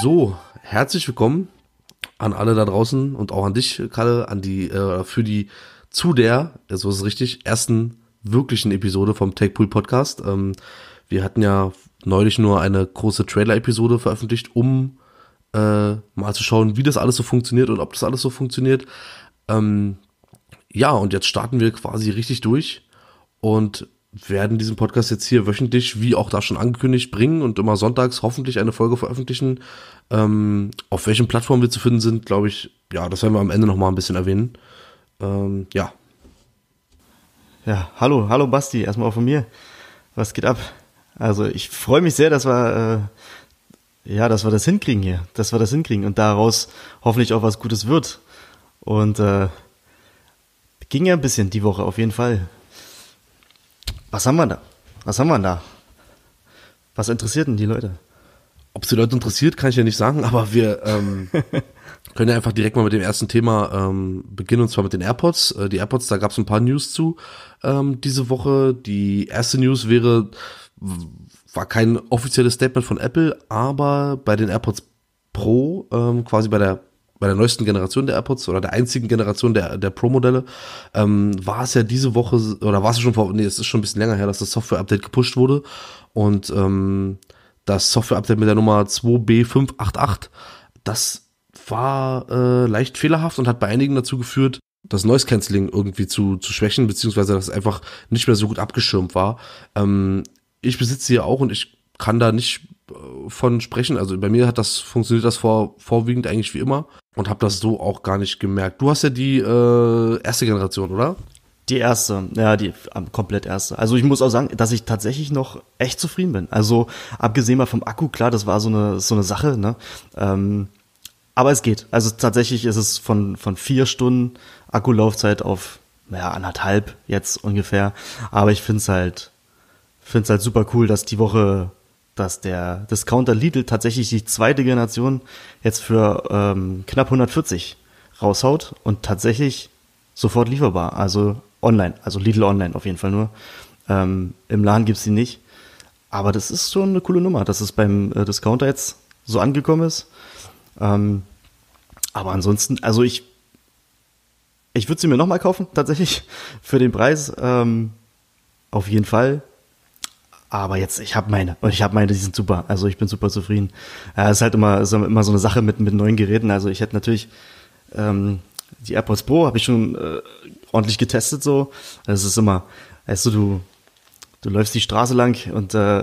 So, herzlich willkommen an alle da draußen und auch an dich, Kalle, an die, äh, für die zu der, so ist es richtig, ersten wirklichen Episode vom TechPool Podcast. Ähm, wir hatten ja neulich nur eine große Trailer-Episode veröffentlicht, um äh, mal zu schauen, wie das alles so funktioniert und ob das alles so funktioniert. Ähm, ja, und jetzt starten wir quasi richtig durch. Und werden diesen Podcast jetzt hier wöchentlich, wie auch da schon angekündigt, bringen und immer sonntags hoffentlich eine Folge veröffentlichen. Ähm, auf welchen Plattformen wir zu finden sind, glaube ich, ja, das werden wir am Ende nochmal ein bisschen erwähnen. Ähm, ja. Ja, hallo, hallo Basti, erstmal auch von mir. Was geht ab? Also ich freue mich sehr, dass wir, äh, ja, dass wir das hinkriegen hier, dass wir das hinkriegen und daraus hoffentlich auch was Gutes wird. Und äh, ging ja ein bisschen die Woche auf jeden Fall was haben wir da? Was haben wir da? Was interessiert denn die Leute? Ob es die Leute interessiert, kann ich ja nicht sagen, aber wir ähm, können ja einfach direkt mal mit dem ersten Thema ähm, beginnen, und zwar mit den AirPods. Äh, die AirPods, da gab es ein paar News zu ähm, diese Woche. Die erste News wäre, war kein offizielles Statement von Apple, aber bei den AirPods Pro, ähm, quasi bei der bei der neuesten Generation der AirPods oder der einzigen Generation der, der Pro-Modelle, ähm, war es ja diese Woche, oder war es schon vor, nee, es ist schon ein bisschen länger her, dass das Software-Update gepusht wurde. Und ähm, das Software-Update mit der Nummer 2B588, das war äh, leicht fehlerhaft und hat bei einigen dazu geführt, das Noise Canceling irgendwie zu, zu schwächen, beziehungsweise dass es einfach nicht mehr so gut abgeschirmt war. Ähm, ich besitze sie ja auch und ich kann da nicht von sprechen. Also bei mir hat das funktioniert das vor, vorwiegend eigentlich wie immer und habe das so auch gar nicht gemerkt. Du hast ja die äh, erste Generation, oder? Die erste, ja, die ähm, komplett erste. Also ich muss auch sagen, dass ich tatsächlich noch echt zufrieden bin. Also abgesehen mal vom Akku, klar, das war so eine so eine Sache, ne? Ähm, aber es geht. Also tatsächlich ist es von von vier Stunden Akkulaufzeit auf naja, anderthalb jetzt ungefähr. Aber ich finde es halt, find's halt super cool, dass die Woche dass der Discounter Lidl tatsächlich die zweite Generation jetzt für ähm, knapp 140 raushaut und tatsächlich sofort lieferbar, also online, also Lidl online auf jeden Fall nur. Ähm, Im Laden es die nicht. Aber das ist schon eine coole Nummer, dass es beim äh, Discounter jetzt so angekommen ist. Ähm, aber ansonsten, also ich, ich würde sie mir nochmal kaufen, tatsächlich, für den Preis. Ähm, auf jeden Fall. Aber jetzt, ich habe meine und ich habe meine, die sind super. Also ich bin super zufrieden. ja, ist halt immer, ist immer so eine Sache mit, mit neuen Geräten. Also ich hätte natürlich ähm, die AirPods Pro habe ich schon äh, ordentlich getestet so. Es ist immer, weißt du, du, du läufst die Straße lang und äh,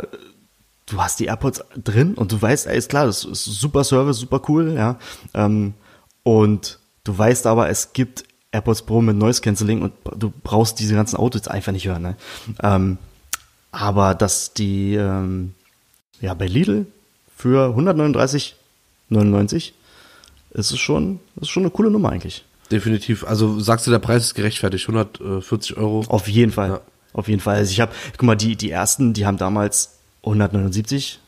du hast die AirPods drin und du weißt, alles klar, das ist super Service, super cool, ja. Ähm, und du weißt aber, es gibt AirPods Pro mit Noise Cancelling und du brauchst diese ganzen Autos einfach nicht hören. Ne? Ähm, aber dass die ähm, ja bei Lidl für 139,99 ist es schon, ist schon eine coole Nummer eigentlich. Definitiv. Also sagst du, der Preis ist gerechtfertigt, 140 Euro. Auf jeden Fall. Ja. Auf jeden Fall. Also ich habe, guck mal, die, die ersten, die haben damals 179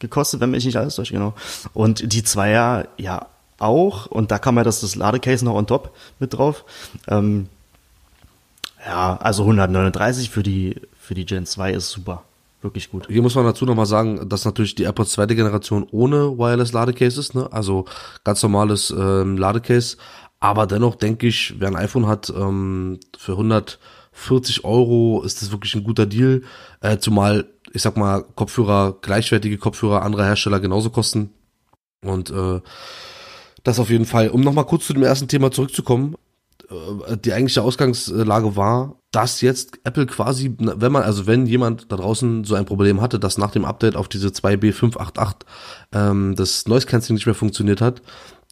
gekostet, wenn mich nicht alles durch, genau. Und die Zweier, ja, auch. Und da kam ja das, das Ladecase noch on top mit drauf. Ähm, ja, also 139 für die für die Gen 2 ist super. Wirklich gut. Hier muss man dazu nochmal sagen, dass natürlich die AirPods zweite Generation ohne Wireless-Ladecase ist, ne? Also ganz normales ähm, Ladecase. Aber dennoch denke ich, wer ein iPhone hat, ähm, für 140 Euro ist das wirklich ein guter Deal. Äh, zumal, ich sag mal, Kopfhörer, gleichwertige Kopfhörer anderer Hersteller genauso kosten. Und äh, das auf jeden Fall. Um nochmal kurz zu dem ersten Thema zurückzukommen, äh, die eigentliche Ausgangslage war, dass jetzt Apple quasi, wenn man, also wenn jemand da draußen so ein Problem hatte, dass nach dem Update auf diese 2B588 ähm, das Noise Cancelling nicht mehr funktioniert hat,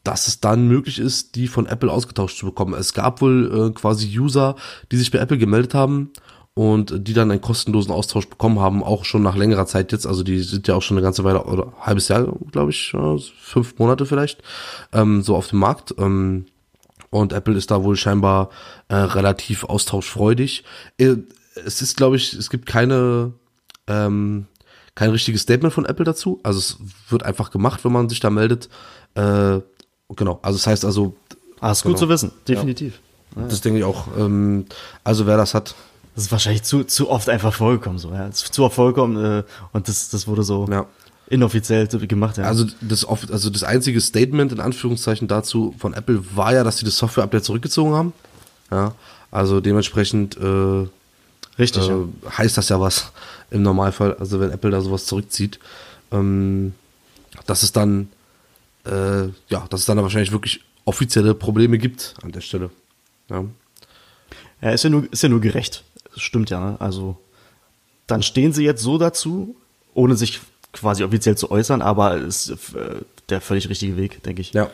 dass es dann möglich ist, die von Apple ausgetauscht zu bekommen. Es gab wohl äh, quasi User, die sich bei Apple gemeldet haben und die dann einen kostenlosen Austausch bekommen haben, auch schon nach längerer Zeit jetzt, also die sind ja auch schon eine ganze Weile oder halbes Jahr, glaube ich, äh, fünf Monate vielleicht, ähm, so auf dem Markt. Ähm, und Apple ist da wohl scheinbar äh, relativ austauschfreudig. Äh, es ist, glaube ich, es gibt keine, ähm, kein richtiges Statement von Apple dazu. Also es wird einfach gemacht, wenn man sich da meldet. Äh, genau, also es das heißt also. Ah, ist genau. gut zu wissen, definitiv. Ah, ja. Das denke ich auch. Ähm, also wer das hat. Das ist wahrscheinlich zu, zu oft einfach vollkommen so, ja. Zu oft vollkommen äh, und das, das wurde so. Ja inoffiziell gemacht Ja. Also das, also das einzige Statement in Anführungszeichen dazu von Apple war ja, dass sie das Software-Update zurückgezogen haben. Ja, also dementsprechend äh, Richtig, äh, ja. heißt das ja was im Normalfall, also wenn Apple da sowas zurückzieht, ähm, dass es dann äh, ja, dass es dann wahrscheinlich wirklich offizielle Probleme gibt an der Stelle. Ja, ja ist ja nur, ist ja nur gerecht. stimmt ja, ne? Also dann stehen sie jetzt so dazu, ohne sich quasi offiziell zu äußern, aber ist äh, der völlig richtige Weg, denke ich. Ja,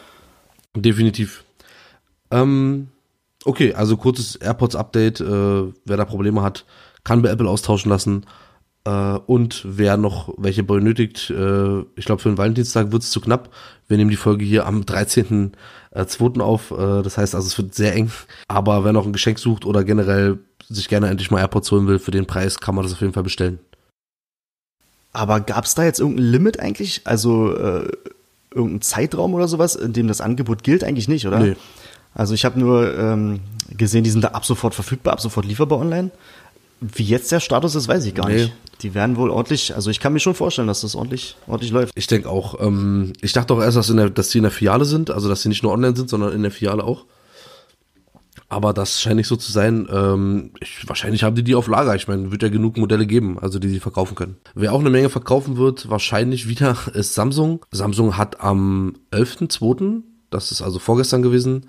definitiv. Ähm, okay, also kurzes AirPods-Update. Äh, wer da Probleme hat, kann bei Apple austauschen lassen. Äh, und wer noch welche benötigt, äh, ich glaube, für den Valentinstag wird es zu knapp. Wir nehmen die Folge hier am 13.02. Äh, auf. Äh, das heißt also, es wird sehr eng. Aber wer noch ein Geschenk sucht oder generell sich gerne endlich mal AirPods holen will, für den Preis kann man das auf jeden Fall bestellen. Aber gab es da jetzt irgendein Limit eigentlich? Also äh, irgendeinen Zeitraum oder sowas, in dem das Angebot gilt? Eigentlich nicht, oder? Nee. Also ich habe nur ähm, gesehen, die sind da ab sofort verfügbar, ab sofort lieferbar online. Wie jetzt der Status ist, weiß ich gar nee. nicht. Die werden wohl ordentlich, also ich kann mir schon vorstellen, dass das ordentlich, ordentlich läuft. Ich denke auch. Ähm, ich dachte auch erst, dass, in der, dass die in der Filiale sind, also dass sie nicht nur online sind, sondern in der Filiale auch. Aber das scheint nicht so zu sein. Ähm, ich, wahrscheinlich haben die die auf Lager. Ich meine, wird ja genug Modelle geben, also die sie verkaufen können. Wer auch eine Menge verkaufen wird, wahrscheinlich wieder, ist Samsung. Samsung hat am 11.02., das ist also vorgestern gewesen,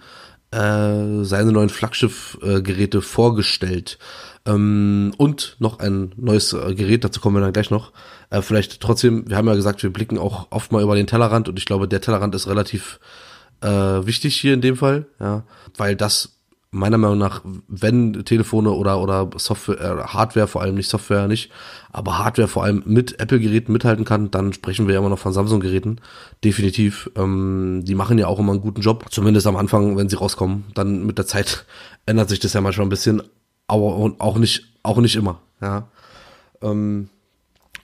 äh, seine neuen Flaggschiff-Geräte vorgestellt. Ähm, und noch ein neues äh, Gerät, dazu kommen wir dann gleich noch. Äh, vielleicht trotzdem, wir haben ja gesagt, wir blicken auch oft mal über den Tellerrand und ich glaube, der Tellerrand ist relativ äh, wichtig hier in dem Fall, ja, weil das meiner Meinung nach, wenn Telefone oder, oder Software, äh, Hardware vor allem, nicht Software nicht, aber Hardware vor allem mit Apple-Geräten mithalten kann, dann sprechen wir ja immer noch von Samsung-Geräten. Definitiv. Ähm, die machen ja auch immer einen guten Job. Zumindest am Anfang, wenn sie rauskommen. Dann mit der Zeit ändert sich das ja manchmal ein bisschen. Aber auch nicht, auch nicht immer. Ja. Ähm,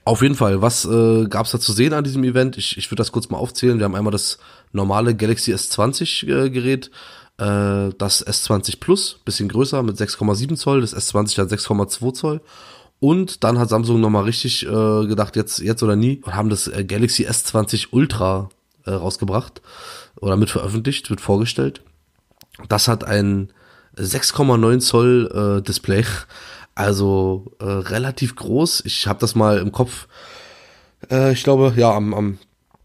auf jeden Fall, was äh, gab es da zu sehen an diesem Event? Ich, ich würde das kurz mal aufzählen. Wir haben einmal das normale Galaxy S20-Gerät. Äh, äh, das S20 Plus, bisschen größer mit 6,7 Zoll, das S20 hat 6,2 Zoll. Und dann hat Samsung nochmal richtig äh, gedacht, jetzt, jetzt oder nie, und haben das äh, Galaxy S20 Ultra äh, rausgebracht oder mit veröffentlicht, wird vorgestellt. Das hat ein 6,9 Zoll äh, Display, also äh, relativ groß. Ich habe das mal im Kopf, äh, ich glaube, ja, am, am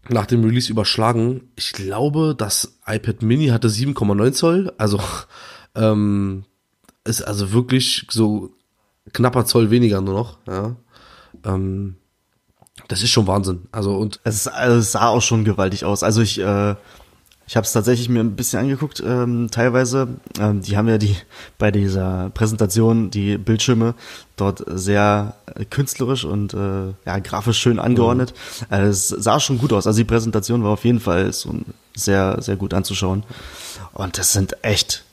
nach dem Release überschlagen. Ich glaube, das iPad Mini hatte 7,9 Zoll, also ähm, ist also wirklich so knapper Zoll weniger nur noch. Ja. Ähm, das ist schon Wahnsinn. Also und es, also es sah auch schon gewaltig aus. Also ich äh, ich habe es tatsächlich mir ein bisschen angeguckt, ähm, teilweise. Ähm, die haben ja die bei dieser Präsentation die Bildschirme dort sehr äh, künstlerisch und äh, ja, grafisch schön angeordnet. Mhm. Also es sah schon gut aus. Also die Präsentation war auf jeden Fall so sehr, sehr gut anzuschauen. Und das sind echt,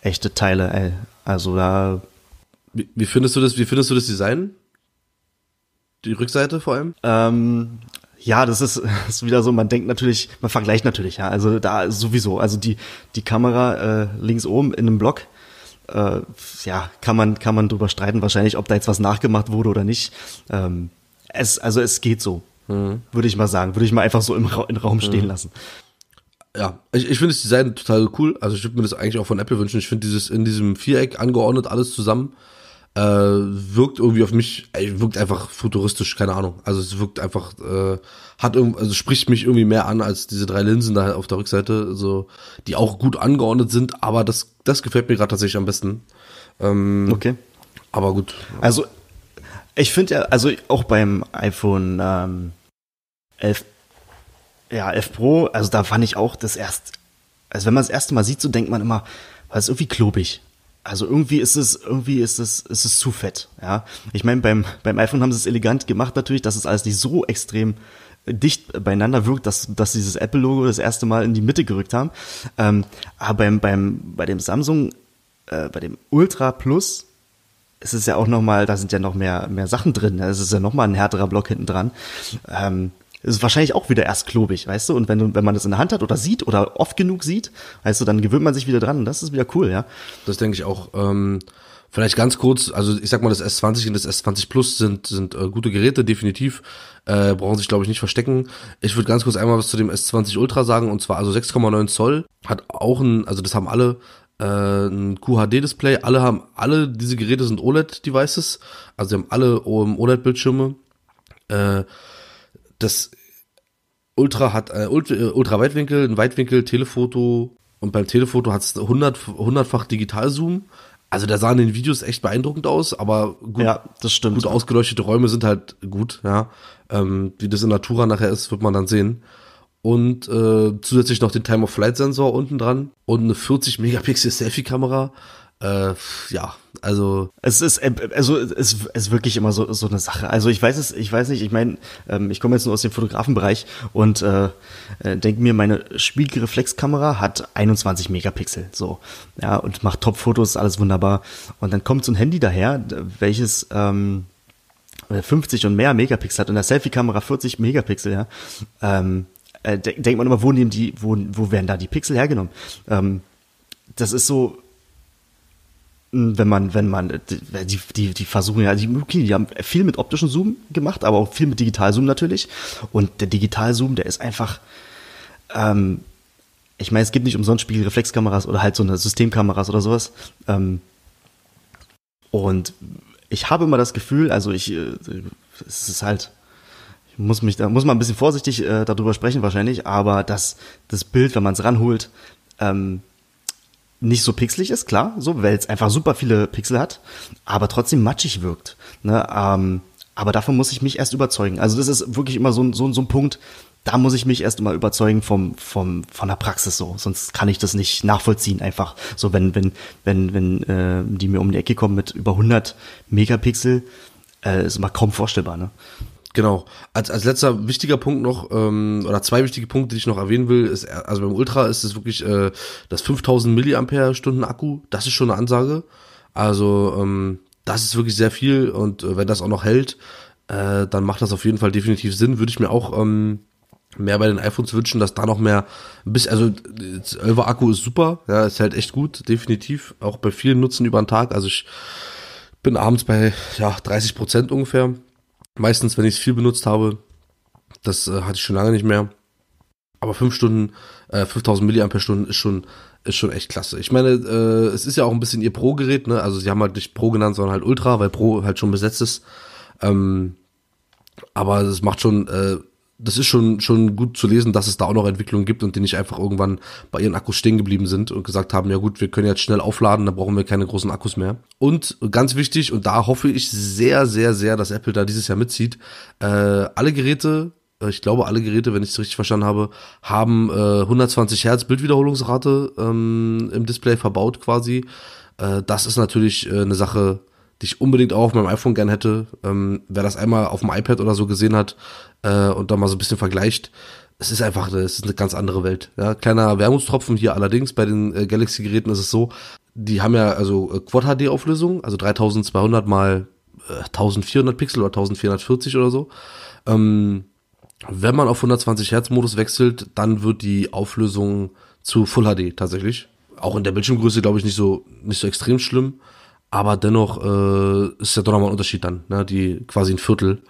echte Teile, ey. Also da. Wie, wie findest du das, wie findest du das Design? Die Rückseite vor allem? Ähm, ja, das ist, ist wieder so, man denkt natürlich, man vergleicht natürlich, ja, also da sowieso, also die, die Kamera äh, links oben in einem Block, äh, ja, kann man, kann man drüber streiten wahrscheinlich, ob da jetzt was nachgemacht wurde oder nicht. Ähm, es, also es geht so, mhm. würde ich mal sagen, würde ich mal einfach so im, Ra im Raum stehen mhm. lassen ja, ich, ich finde das Design total cool. Also ich würde mir das eigentlich auch von Apple wünschen. Ich finde dieses in diesem Viereck angeordnet alles zusammen äh, wirkt irgendwie auf mich, ey, wirkt einfach futuristisch, keine Ahnung. Also es wirkt einfach, äh, hat also spricht mich irgendwie mehr an als diese drei Linsen da halt auf der Rückseite, so, die auch gut angeordnet sind, aber das, das gefällt mir gerade tatsächlich am besten. Ähm, okay. Aber gut. Also ich finde ja, also auch beim iPhone ähm, 11, ja, 11 Pro, also da fand ich auch das erst, also wenn man das erste Mal sieht, so denkt man immer, das ist irgendwie klobig also irgendwie ist es, irgendwie ist es, ist es zu fett. Ja, ich meine, beim, beim iPhone haben sie es elegant gemacht natürlich, dass es alles nicht so extrem dicht beieinander wirkt, dass, dass sie dieses Apple-Logo das erste Mal in die Mitte gerückt haben. Ähm, aber beim, beim, bei dem Samsung, äh, bei dem Ultra Plus, ist es ja auch nochmal, da sind ja noch mehr, mehr Sachen drin. Ne? Es ist ja nochmal ein härterer Block hinten dran. Ähm, ist wahrscheinlich auch wieder erst klobig, weißt du? Und wenn, du, wenn man das in der Hand hat oder sieht oder oft genug sieht, weißt du, dann gewöhnt man sich wieder dran und das ist wieder cool, ja. Das denke ich auch. Ähm, vielleicht ganz kurz, also ich sag mal, das S20 und das S20 Plus sind, sind äh, gute Geräte, definitiv. Äh, brauchen sich, glaube ich, nicht verstecken. Ich würde ganz kurz einmal was zu dem S20 Ultra sagen und zwar also 6,9 Zoll hat auch ein, also das haben alle, äh, ein QHD-Display. Alle haben, alle diese Geräte sind OLED-Devices. Also sie haben alle OLED-Bildschirme. Äh, das Ultra hat äh, äh, Ultraweitwinkel, ein Weitwinkel, Telefoto und beim Telefoto hat es 100, 100-fach Digitalzoom. Also da sahen den Videos echt beeindruckend aus, aber gut, ja, das stimmt. gut ausgeleuchtete Räume sind halt gut, ja. Ähm, wie das in Natura nachher ist, wird man dann sehen. Und äh, zusätzlich noch den Time-of-Flight-Sensor unten dran und eine 40 Megapixel Selfie-Kamera. Äh, ja, also es ist äh, also es ist wirklich immer so so eine Sache. Also ich weiß es, ich weiß nicht. Ich meine, ähm, ich komme jetzt nur aus dem Fotografenbereich und äh, äh, denke mir, meine Spiegelreflexkamera hat 21 Megapixel, so ja und macht Top-Fotos, alles wunderbar. Und dann kommt so ein Handy daher, welches ähm, 50 äh, und mehr Megapixel hat und eine Selfie-Kamera 40 Megapixel, ja. Ähm, äh, denkt man immer, wo nehmen die, wo, wo werden da die Pixel hergenommen? Ähm, das ist so, wenn man, wenn man, äh, die, die, die versuchen ja, die, okay, die haben viel mit optischen Zoom gemacht, aber auch viel mit Digital-Zoom natürlich. Und der Digital-Zoom, der ist einfach, ähm, ich meine, es gibt nicht umsonst Spiegelreflexkameras oder halt so eine Systemkameras oder sowas. Ähm, und ich habe immer das Gefühl, also ich, äh, es ist halt, ich muss mich da, muss man ein bisschen vorsichtig äh, darüber sprechen wahrscheinlich, aber dass das Bild, wenn man es ranholt, ähm, nicht so pixelig ist, klar, so, weil es einfach super viele Pixel hat, aber trotzdem matschig wirkt. Ne? Ähm, aber davon muss ich mich erst überzeugen. Also das ist wirklich immer so, so, so ein Punkt, da muss ich mich erst mal überzeugen vom, vom, von der Praxis so. Sonst kann ich das nicht nachvollziehen einfach. So, wenn, wenn, wenn, wenn äh, die mir um die Ecke kommen mit über 100 Megapixel, äh, ist immer kaum vorstellbar, ne? Genau. Als, als letzter wichtiger Punkt noch, ähm, oder zwei wichtige Punkte, die ich noch erwähnen will, ist, also beim Ultra ist es wirklich äh, das 5000 Milliampere-Stunden Akku, das ist schon eine Ansage. Also ähm, das ist wirklich sehr viel und äh, wenn das auch noch hält, äh, dann macht das auf jeden Fall definitiv Sinn. Würde ich mir auch ähm, mehr bei den iPhones wünschen, dass da noch mehr bis also 11 Akku ist super, ja, ist halt echt gut, definitiv. Auch bei vielen Nutzen über den Tag. Also ich bin abends bei ja, 30 Prozent ungefähr. Meistens, wenn ich es viel benutzt habe, das äh, hatte ich schon lange nicht mehr. Aber 5 Stunden, äh, 5000 mAh ist schon, ist schon echt klasse. Ich meine, äh, es ist ja auch ein bisschen ihr Pro-Gerät, ne? Also sie haben halt nicht Pro genannt, sondern halt Ultra, weil Pro halt schon besetzt ist. Ähm, aber es macht schon äh, das ist schon, schon gut zu lesen, dass es da auch noch Entwicklungen gibt und die nicht einfach irgendwann bei ihren Akkus stehen geblieben sind und gesagt haben, ja gut, wir können jetzt schnell aufladen, da brauchen wir keine großen Akkus mehr. Und ganz wichtig, und da hoffe ich sehr, sehr, sehr, dass Apple da dieses Jahr mitzieht, äh, alle Geräte, äh, ich glaube alle Geräte, wenn ich es richtig verstanden habe, haben äh, 120 Hertz Bildwiederholungsrate ähm, im Display verbaut quasi. Äh, das ist natürlich äh, eine Sache, die ich unbedingt auch auf meinem iPhone gern hätte. Ähm, wer das einmal auf dem iPad oder so gesehen hat, äh, und da mal so ein bisschen vergleicht, es ist einfach es ist eine ganz andere Welt. Ja, kleiner Wärmungstropfen hier allerdings, bei den äh, Galaxy-Geräten ist es so, die haben ja also äh, Quad-HD-Auflösung, also 3200 mal äh, 1400 Pixel oder 1440 oder so. Ähm, wenn man auf 120 Hertz Modus wechselt, dann wird die Auflösung zu Full HD tatsächlich. Auch in der Bildschirmgröße, glaube ich, nicht so, nicht so extrem schlimm. Aber dennoch äh, ist ja doch nochmal ein Unterschied dann, ne? die quasi ein Viertel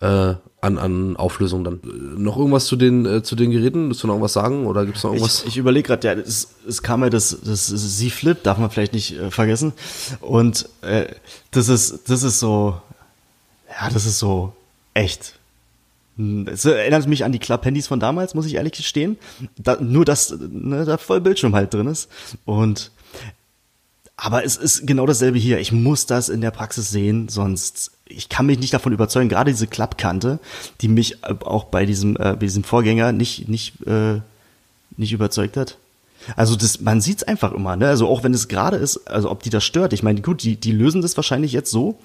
äh, an, an Auflösung dann. Äh, noch irgendwas zu den, äh, zu den Geräten? Willst du noch irgendwas sagen oder gibt es noch irgendwas? Ich, ich überlege gerade, ja, es, es kam ja das, das Z-Flip, darf man vielleicht nicht äh, vergessen. Und äh, das ist, das ist so, ja, das ist so echt. Hm, es erinnert mich an die Club-Handys von damals, muss ich ehrlich gestehen. Da, nur, dass ne, da voll Bildschirm halt drin ist. Und aber es ist genau dasselbe hier. Ich muss das in der Praxis sehen, sonst ich kann mich nicht davon überzeugen, gerade diese Klappkante, die mich äh, auch bei diesem, äh, bei diesem Vorgänger nicht, nicht, äh, nicht überzeugt hat. Also das, man es einfach immer, ne? Also auch wenn es gerade ist, also ob die das stört. Ich meine, gut, die, die lösen das wahrscheinlich jetzt so.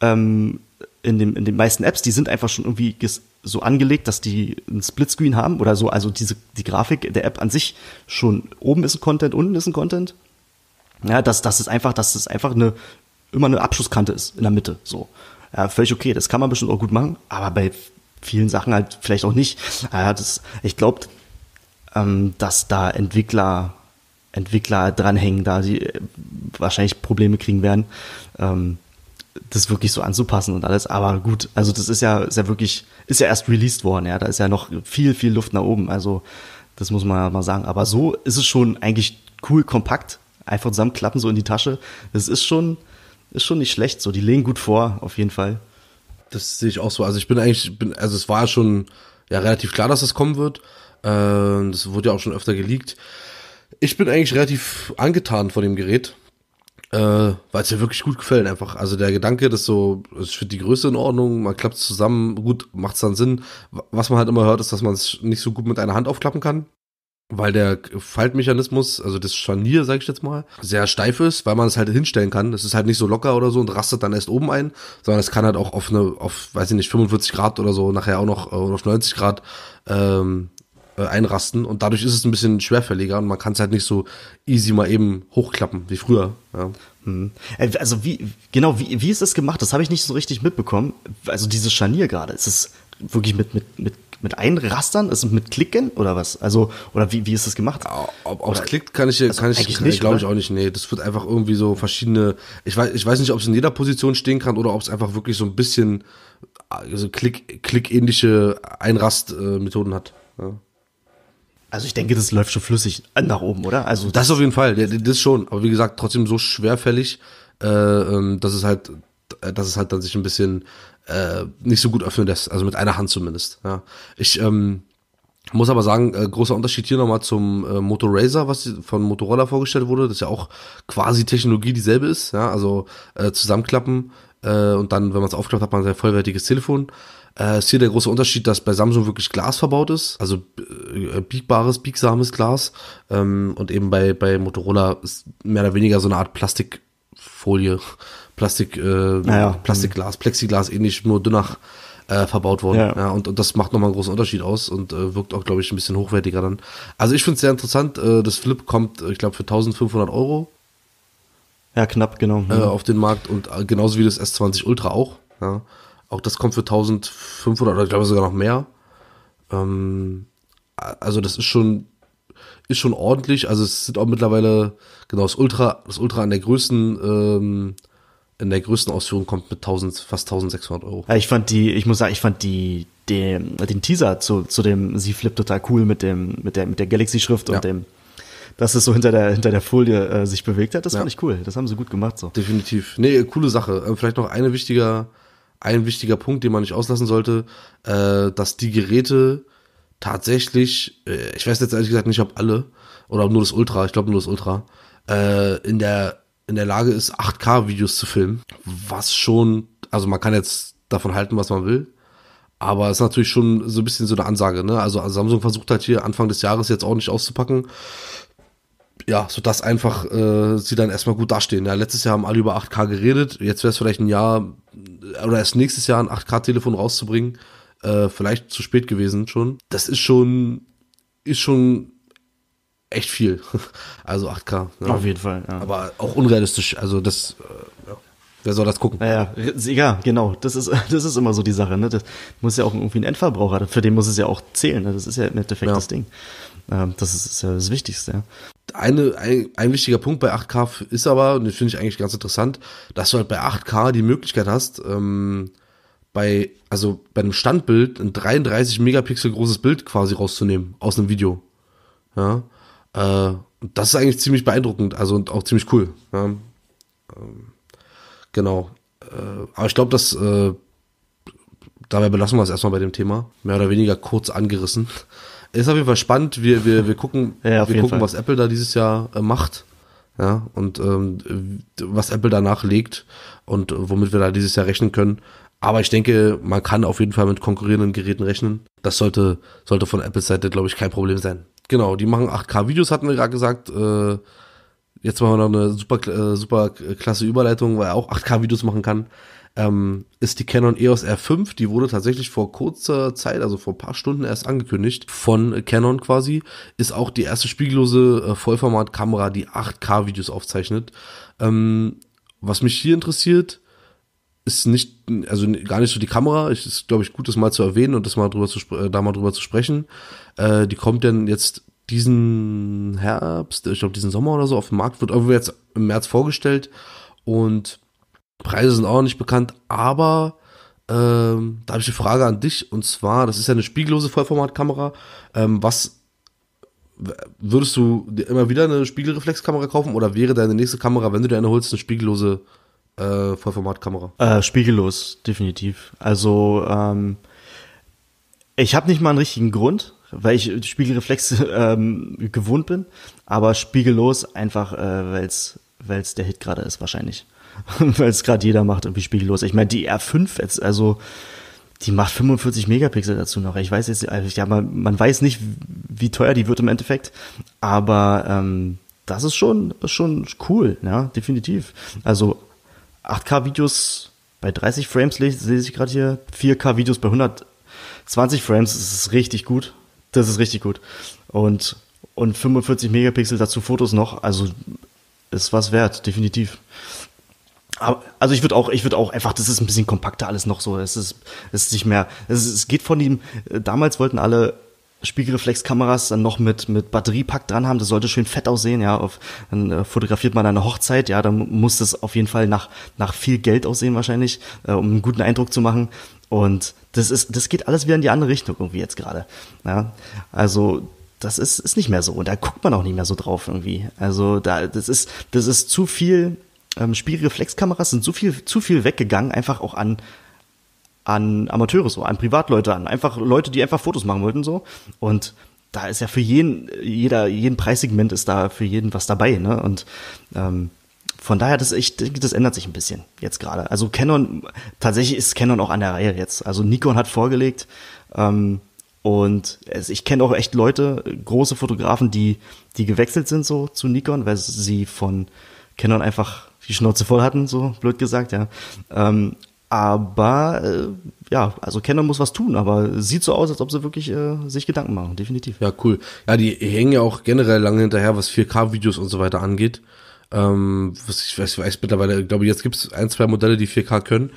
Ähm, in, dem, in den meisten Apps, die sind einfach schon irgendwie so angelegt, dass die einen Splitscreen haben oder so. Also diese, die Grafik der App an sich schon oben ist ein Content, unten ist ein Content. Ja, dass das ist einfach, dass das einfach eine immer eine Abschlusskante ist in der Mitte. So. Ja, völlig okay, das kann man bestimmt auch gut machen, aber bei vielen Sachen halt vielleicht auch nicht. Ja, das, ich glaube, ähm, dass da Entwickler, Entwickler dranhängen, da sie äh, wahrscheinlich Probleme kriegen werden, ähm, das wirklich so anzupassen und alles. Aber gut, also das ist ja, ist ja wirklich, ist ja erst released worden, ja. Da ist ja noch viel, viel Luft nach oben. Also das muss man ja mal sagen. Aber so ist es schon eigentlich cool, kompakt, einfach zusammenklappen, so in die Tasche. Das ist schon, ist schon nicht schlecht so. Die legen gut vor, auf jeden Fall. Das sehe ich auch so. Also ich bin eigentlich, bin, also es war schon ja relativ klar, dass das kommen wird. Äh, das wurde ja auch schon öfter geleakt. Ich bin eigentlich relativ angetan von dem Gerät, äh, weil es mir wirklich gut gefällt einfach. Also der Gedanke, dass so, also ich finde die Größe in Ordnung, man klappt zusammen, gut, macht es dann Sinn. Was man halt immer hört, ist, dass man es nicht so gut mit einer Hand aufklappen kann weil der Faltmechanismus, also das Scharnier, sag ich jetzt mal, sehr steif ist, weil man es halt hinstellen kann. Das ist halt nicht so locker oder so und rastet dann erst oben ein, sondern es kann halt auch auf eine, auf, weiß ich nicht, 45 Grad oder so, nachher auch noch äh, auf 90 Grad ähm, äh, einrasten. Und dadurch ist es ein bisschen schwerfälliger und man kann es halt nicht so easy mal eben hochklappen wie früher. Ja. Mhm. Äh, also wie, genau, wie, wie ist das gemacht? Das habe ich nicht so richtig mitbekommen. Also dieses Scharnier gerade, ist es wirklich mit, mit, mit mit Einrastern, also mit Klicken oder was? Also, oder wie, wie ist das gemacht? Ob, es klickt, kann ich, also kann ich, kann ich glaube ich auch nicht. Nee, das wird einfach irgendwie so verschiedene, ich weiß, ich weiß nicht, ob es in jeder Position stehen kann oder ob es einfach wirklich so ein bisschen, also Klick, Klick-ähnliche Einrastmethoden hat. Ja. Also ich denke, das läuft schon flüssig nach oben, oder? Also das, das auf jeden Fall, das schon. Aber wie gesagt, trotzdem so schwerfällig, äh, ähm, dass es halt, dass es halt dann sich ein bisschen äh, nicht so gut öffnen lässt, also mit einer Hand zumindest. Ja. Ich ähm, muss aber sagen, äh, großer Unterschied hier nochmal zum äh, Moto Razr, was von Motorola vorgestellt wurde, das ja auch quasi Technologie dieselbe ist, ja, also äh, zusammenklappen äh, und dann, wenn man es aufklappt, hat man ein vollwertiges Telefon. Äh, ist hier der große Unterschied, dass bei Samsung wirklich Glas verbaut ist, also äh, biegbares, biegsames Glas ähm, und eben bei, bei Motorola ist mehr oder weniger so eine Art Plastikfolie Plastik, äh, naja. Plastikglas, Plexiglas ähnlich, nur dünner äh, verbaut worden. Ja. ja und, und, das macht nochmal einen großen Unterschied aus und äh, wirkt auch, glaube ich, ein bisschen hochwertiger dann. Also ich finde es sehr interessant. Äh, das Flip kommt, äh, ich glaube, für 1500 Euro. Ja, knapp, genau. Äh, auf den Markt und äh, genauso wie das S20 Ultra auch. Ja. Auch das kommt für 1500 oder ich glaube sogar noch mehr. Ähm, also das ist schon ist schon ordentlich. Also es sind auch mittlerweile, genau, das Ultra, das Ultra an der größten ähm, in der größten Ausführung kommt mit 1000, fast 1600 Euro. Ja, ich fand die, ich muss sagen, ich fand die, den, den Teaser zu, zu dem Z Flip total cool mit dem, mit der, mit der Galaxy-Schrift ja. und dem, dass es so hinter der, hinter der Folie äh, sich bewegt hat. Das ja. fand ich cool. Das haben sie gut gemacht, so. Definitiv. Nee, äh, coole Sache. Äh, vielleicht noch eine wichtiger, ein wichtiger Punkt, den man nicht auslassen sollte, äh, dass die Geräte tatsächlich, äh, ich weiß jetzt ehrlich gesagt nicht, ob alle oder nur das Ultra, ich glaube nur das Ultra, äh, in der in der Lage ist, 8K-Videos zu filmen, was schon, also man kann jetzt davon halten, was man will, aber es ist natürlich schon so ein bisschen so eine Ansage, ne? Also Samsung versucht halt hier Anfang des Jahres jetzt ordentlich auszupacken. Ja, sodass einfach äh, sie dann erstmal gut dastehen. Ja, letztes Jahr haben alle über 8K geredet. Jetzt wäre es vielleicht ein Jahr oder erst nächstes Jahr ein 8K-Telefon rauszubringen. Äh, vielleicht zu spät gewesen schon. Das ist schon, ist schon echt viel. Also 8K. Ja. Ne? Auf jeden Fall. Ja. Aber auch unrealistisch. Also das. Äh, Wer soll das gucken? Naja, egal, genau. Das ist, das ist immer so die Sache. Ne? Das muss ja auch irgendwie ein Endverbraucher, für den muss es ja auch zählen. Ne? Das ist ja im Endeffekt ja. das Ding. Ähm, das ist, ist ja das Wichtigste. Ja. Eine, ein, ein wichtiger Punkt bei 8K ist aber, und das finde ich eigentlich ganz interessant, dass du halt bei 8K die Möglichkeit hast, ähm, bei, also bei einem Standbild ein 33 Megapixel großes Bild quasi rauszunehmen aus einem Video. Ja. Äh, das ist eigentlich ziemlich beeindruckend, also und auch ziemlich cool. Ja. Ähm, genau. Äh, aber ich glaube, dass äh, dabei belassen wir es erstmal bei dem Thema. Mehr oder weniger kurz angerissen. Ist auf jeden Fall spannend. Wir, wir, wir gucken, ja, wir gucken, was Apple da dieses Jahr äh, macht. Ja, und ähm, was Apple danach legt und womit wir da dieses Jahr rechnen können. Aber ich denke, man kann auf jeden Fall mit konkurrierenden Geräten rechnen. Das sollte, sollte von Apples Seite, glaube ich, kein Problem sein. Genau, die machen 8K-Videos, hatten wir gerade gesagt. Äh, jetzt machen wir noch eine super, äh, super klasse Überleitung, weil er auch 8K-Videos machen kann. Ähm, ist die Canon EOS R5, die wurde tatsächlich vor kurzer Zeit, also vor ein paar Stunden erst angekündigt, von Canon quasi, ist auch die erste spiegellose äh, Vollformatkamera, die 8K-Videos aufzeichnet. Ähm, was mich hier interessiert, ist nicht, also gar nicht so die Kamera. Ich, ist, glaube ich, gut, das mal zu erwähnen und das mal drüber zu, äh, da mal drüber zu sprechen. Äh, die kommt dann jetzt diesen Herbst, ich glaube diesen Sommer oder so auf den Markt, wird irgendwie jetzt im März vorgestellt und Preise sind auch nicht bekannt, aber ähm, da habe ich eine Frage an dich und zwar, das ist ja eine spiegellose Vollformatkamera, ähm, was würdest du dir immer wieder eine Spiegelreflexkamera kaufen oder wäre deine nächste Kamera, wenn du dir eine holst, eine spiegellose äh, Vollformatkamera? Äh, spiegellos, definitiv. Also ähm, ich habe nicht mal einen richtigen Grund, weil ich Spiegelreflexe ähm, gewohnt bin, aber spiegellos einfach, äh, weil es der Hit gerade ist wahrscheinlich. weil es gerade jeder macht, irgendwie spiegellos. Ich meine, die R5 jetzt, also die macht 45 Megapixel dazu noch. Ich weiß jetzt, also, ja, man, man weiß nicht, wie teuer die wird im Endeffekt, aber ähm, das ist schon, schon cool, ja, definitiv. Also 8K-Videos bei 30 Frames lese, lese ich gerade hier, 4K-Videos bei 120 Frames, das ist richtig gut. Das ist richtig gut. Und, und 45 Megapixel dazu Fotos noch, also ist was wert, definitiv. Aber, also ich würde auch, ich würde auch einfach, das ist ein bisschen kompakter alles noch so. Es ist, es ist nicht mehr, es, ist, es geht von ihm, äh, damals wollten alle Spiegelreflexkameras dann noch mit, mit Batteriepack dran haben, das sollte schön fett aussehen, ja, auf, dann äh, fotografiert man eine Hochzeit, ja, dann muss das auf jeden Fall nach, nach viel Geld aussehen wahrscheinlich, äh, um einen guten Eindruck zu machen. Und das ist, das geht alles wieder in die andere Richtung irgendwie jetzt gerade. Ja? Also das ist, ist nicht mehr so. Und da guckt man auch nicht mehr so drauf irgendwie. Also da, das ist, das ist zu viel, ähm, Spielreflexkameras sind zu viel, zu viel weggegangen, einfach auch an, an Amateure so, an Privatleute an. Einfach Leute, die einfach Fotos machen wollten so. Und da ist ja für jeden, jeder, jeden Preissegment ist da für jeden was dabei, ne? Und ähm, von daher, das, ich, das ändert sich ein bisschen jetzt gerade. Also Canon, tatsächlich ist Canon auch an der Reihe jetzt. Also Nikon hat vorgelegt ähm, und es, ich kenne auch echt Leute, große Fotografen, die, die gewechselt sind so zu Nikon, weil sie von Canon einfach die Schnauze voll hatten, so blöd gesagt, ja. Ähm, aber äh, ja, also Canon muss was tun, aber sieht so aus, als ob sie wirklich äh, sich Gedanken machen, definitiv. Ja, cool. Ja, die hängen ja auch generell lange hinterher, was 4K-Videos und so weiter angeht. Ähm, was ich weiß, ich weiß mittlerweile, ich glaube, jetzt gibt es ein, zwei Modelle, die 4K können.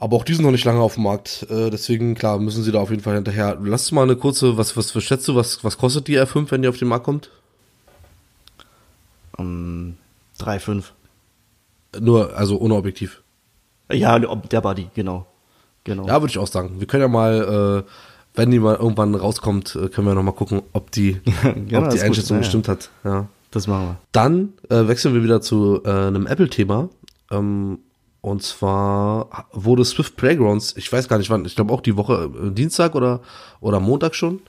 Aber auch die sind noch nicht lange auf dem Markt. Äh, deswegen, klar, müssen sie da auf jeden Fall hinterher. Lass mal eine kurze, was, was, was schätzt du, was, was kostet die R5, wenn die auf den Markt kommt? Um, 3,5. Nur, also ohne Objektiv. Ja, der Body, genau. genau. Ja, würde ich auch sagen. Wir können ja mal, äh, wenn die mal irgendwann rauskommt, äh, können wir nochmal gucken, ob die, genau, ob die Einschätzung gut, ja. bestimmt hat. Ja. Das machen wir. Dann äh, wechseln wir wieder zu äh, einem Apple-Thema. Ähm, und zwar wurde Swift Playgrounds, ich weiß gar nicht wann, ich glaube auch die Woche, äh, Dienstag oder, oder Montag schon.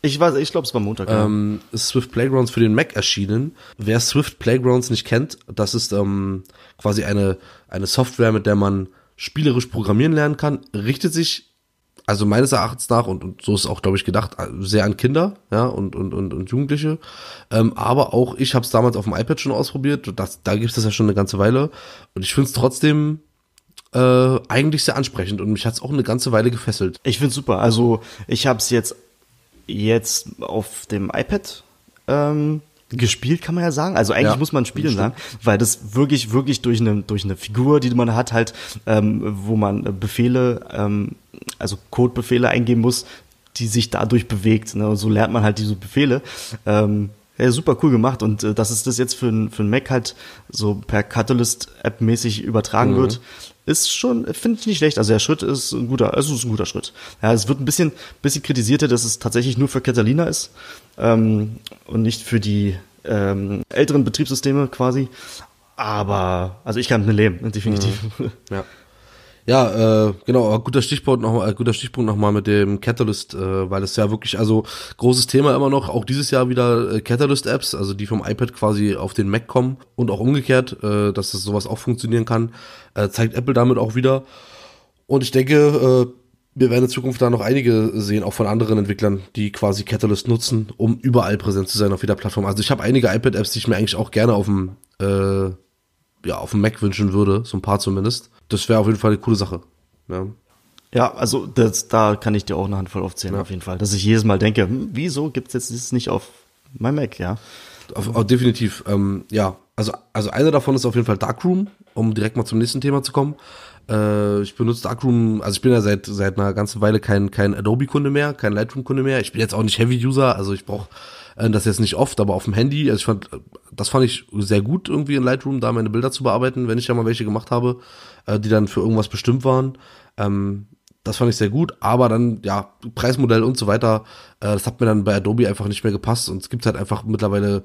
Ich weiß, ich glaube, es war Montag. Ähm, ist Swift Playgrounds für den Mac erschienen. Wer Swift Playgrounds nicht kennt, das ist ähm, quasi eine, eine Software, mit der man spielerisch programmieren lernen kann. Richtet sich also meines Erachtens nach, und, und so ist auch, glaube ich, gedacht, äh, sehr an Kinder ja, und, und, und, und Jugendliche. Ähm, aber auch ich habe es damals auf dem iPad schon ausprobiert. Das, da gibt es das ja schon eine ganze Weile. Und ich finde es trotzdem äh, eigentlich sehr ansprechend und mich hat es auch eine ganze Weile gefesselt. Ich finde super. Also ich habe es jetzt, jetzt auf dem iPad ähm, gespielt, kann man ja sagen. Also eigentlich ja, muss man spielen sagen, weil das wirklich, wirklich durch eine, durch eine Figur, die man hat, halt, ähm, wo man Befehle, ähm, also Codebefehle eingeben muss, die sich dadurch bewegt. Ne? Und so lernt man halt diese Befehle. Ähm, ja, super cool gemacht. Und äh, dass es das jetzt für einen für ein Mac halt so per Catalyst-App mäßig übertragen mhm. wird, ist schon, finde ich nicht schlecht. Also der Schritt ist ein guter, also es also ist ein guter Schritt. Ja, es wird ein bisschen, bisschen kritisiert, dass es tatsächlich nur für Catalina ist ähm, und nicht für die ähm, älteren Betriebssysteme quasi. Aber, also ich kann mit leben, ne, definitiv. Mhm. Ja. Ja, äh, genau, guter Stichpunkt nochmal, äh, guter Stichpunkt nochmal mit dem Catalyst, äh, weil es ja wirklich, also großes Thema immer noch, auch dieses Jahr wieder äh, Catalyst-Apps, also die vom iPad quasi auf den Mac kommen und auch umgekehrt, äh, dass das sowas auch funktionieren kann, äh, zeigt Apple damit auch wieder. Und ich denke, äh, wir werden in Zukunft da noch einige sehen, auch von anderen Entwicklern, die quasi Catalyst nutzen, um überall präsent zu sein auf jeder Plattform. Also ich habe einige iPad-Apps, die ich mir eigentlich auch gerne auf dem, äh, ja, auf dem Mac wünschen würde, so ein paar zumindest. Das wäre auf jeden Fall eine coole Sache. Ja, ja also das, da kann ich dir auch eine Handvoll aufzählen, ja. auf jeden Fall. Dass ich jedes Mal denke, hm, wieso gibt es jetzt dieses nicht auf meinem Mac, ja? Auf, auf, oh, definitiv, ähm, ja. Also, also einer davon ist auf jeden Fall Darkroom, um direkt mal zum nächsten Thema zu kommen. Äh, ich benutze Darkroom, also ich bin ja seit, seit einer ganzen Weile kein, kein Adobe-Kunde mehr, kein Lightroom-Kunde mehr. Ich bin jetzt auch nicht Heavy-User, also ich brauche äh, das jetzt nicht oft, aber auf dem Handy, also ich fand, das fand ich sehr gut irgendwie in Lightroom, da meine Bilder zu bearbeiten, wenn ich ja mal welche gemacht habe, äh, die dann für irgendwas bestimmt waren. Ähm, das fand ich sehr gut, aber dann, ja, Preismodell und so weiter, äh, das hat mir dann bei Adobe einfach nicht mehr gepasst und es gibt halt einfach mittlerweile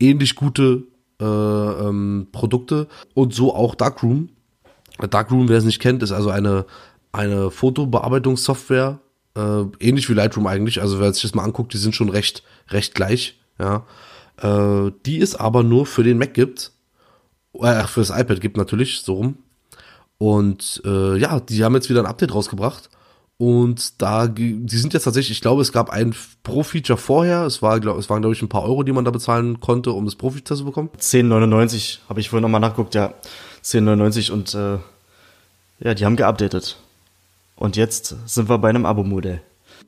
ähnlich gute äh, ähm, Produkte und so auch Darkroom. Darkroom, wer es nicht kennt, ist also eine, eine Fotobearbeitungssoftware, äh, ähnlich wie Lightroom eigentlich. Also wer sich das mal anguckt, die sind schon recht, recht gleich. Ja. Äh, die es aber nur für den Mac gibt. Äh, für das iPad gibt natürlich, so rum. Und äh, ja, die haben jetzt wieder ein Update rausgebracht. Und da, die sind jetzt tatsächlich, ich glaube, es gab ein Pro-Feature vorher. Es, war, glaub, es waren, glaube ich, ein paar Euro, die man da bezahlen konnte, um das Pro-Feature zu bekommen. 10,99 habe ich vorhin nochmal nachgeguckt, ja. 1099 und äh, ja, die haben geupdatet. Und jetzt sind wir bei einem Abo-Modell.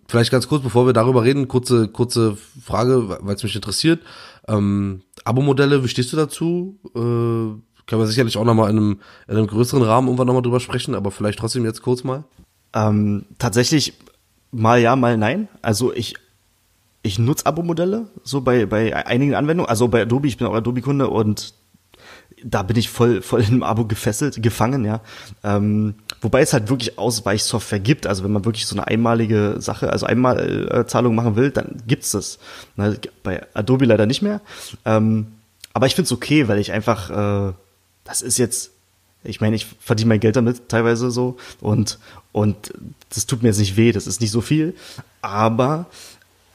Vielleicht ganz kurz, bevor wir darüber reden, kurze, kurze Frage, weil es mich interessiert. Ähm, Abo-Modelle, wie stehst du dazu? Äh, können wir sicherlich auch nochmal in einem, in einem größeren Rahmen irgendwann nochmal drüber sprechen, aber vielleicht trotzdem jetzt kurz mal. Ähm, tatsächlich mal ja, mal nein. Also ich, ich nutze Abo-Modelle, so bei, bei einigen Anwendungen, also bei Adobe, ich bin auch Adobe-Kunde und da bin ich voll, voll im Abo gefesselt, gefangen, ja. Ähm, wobei es halt wirklich Ausweichsoftware gibt. Also wenn man wirklich so eine einmalige Sache, also einmal äh, Zahlung machen will, dann gibt's das. Na, ne, bei Adobe leider nicht mehr. Ähm, aber ich find's okay, weil ich einfach, äh, das ist jetzt, ich meine, ich verdiene mein Geld damit teilweise so und, und das tut mir jetzt nicht weh, das ist nicht so viel. Aber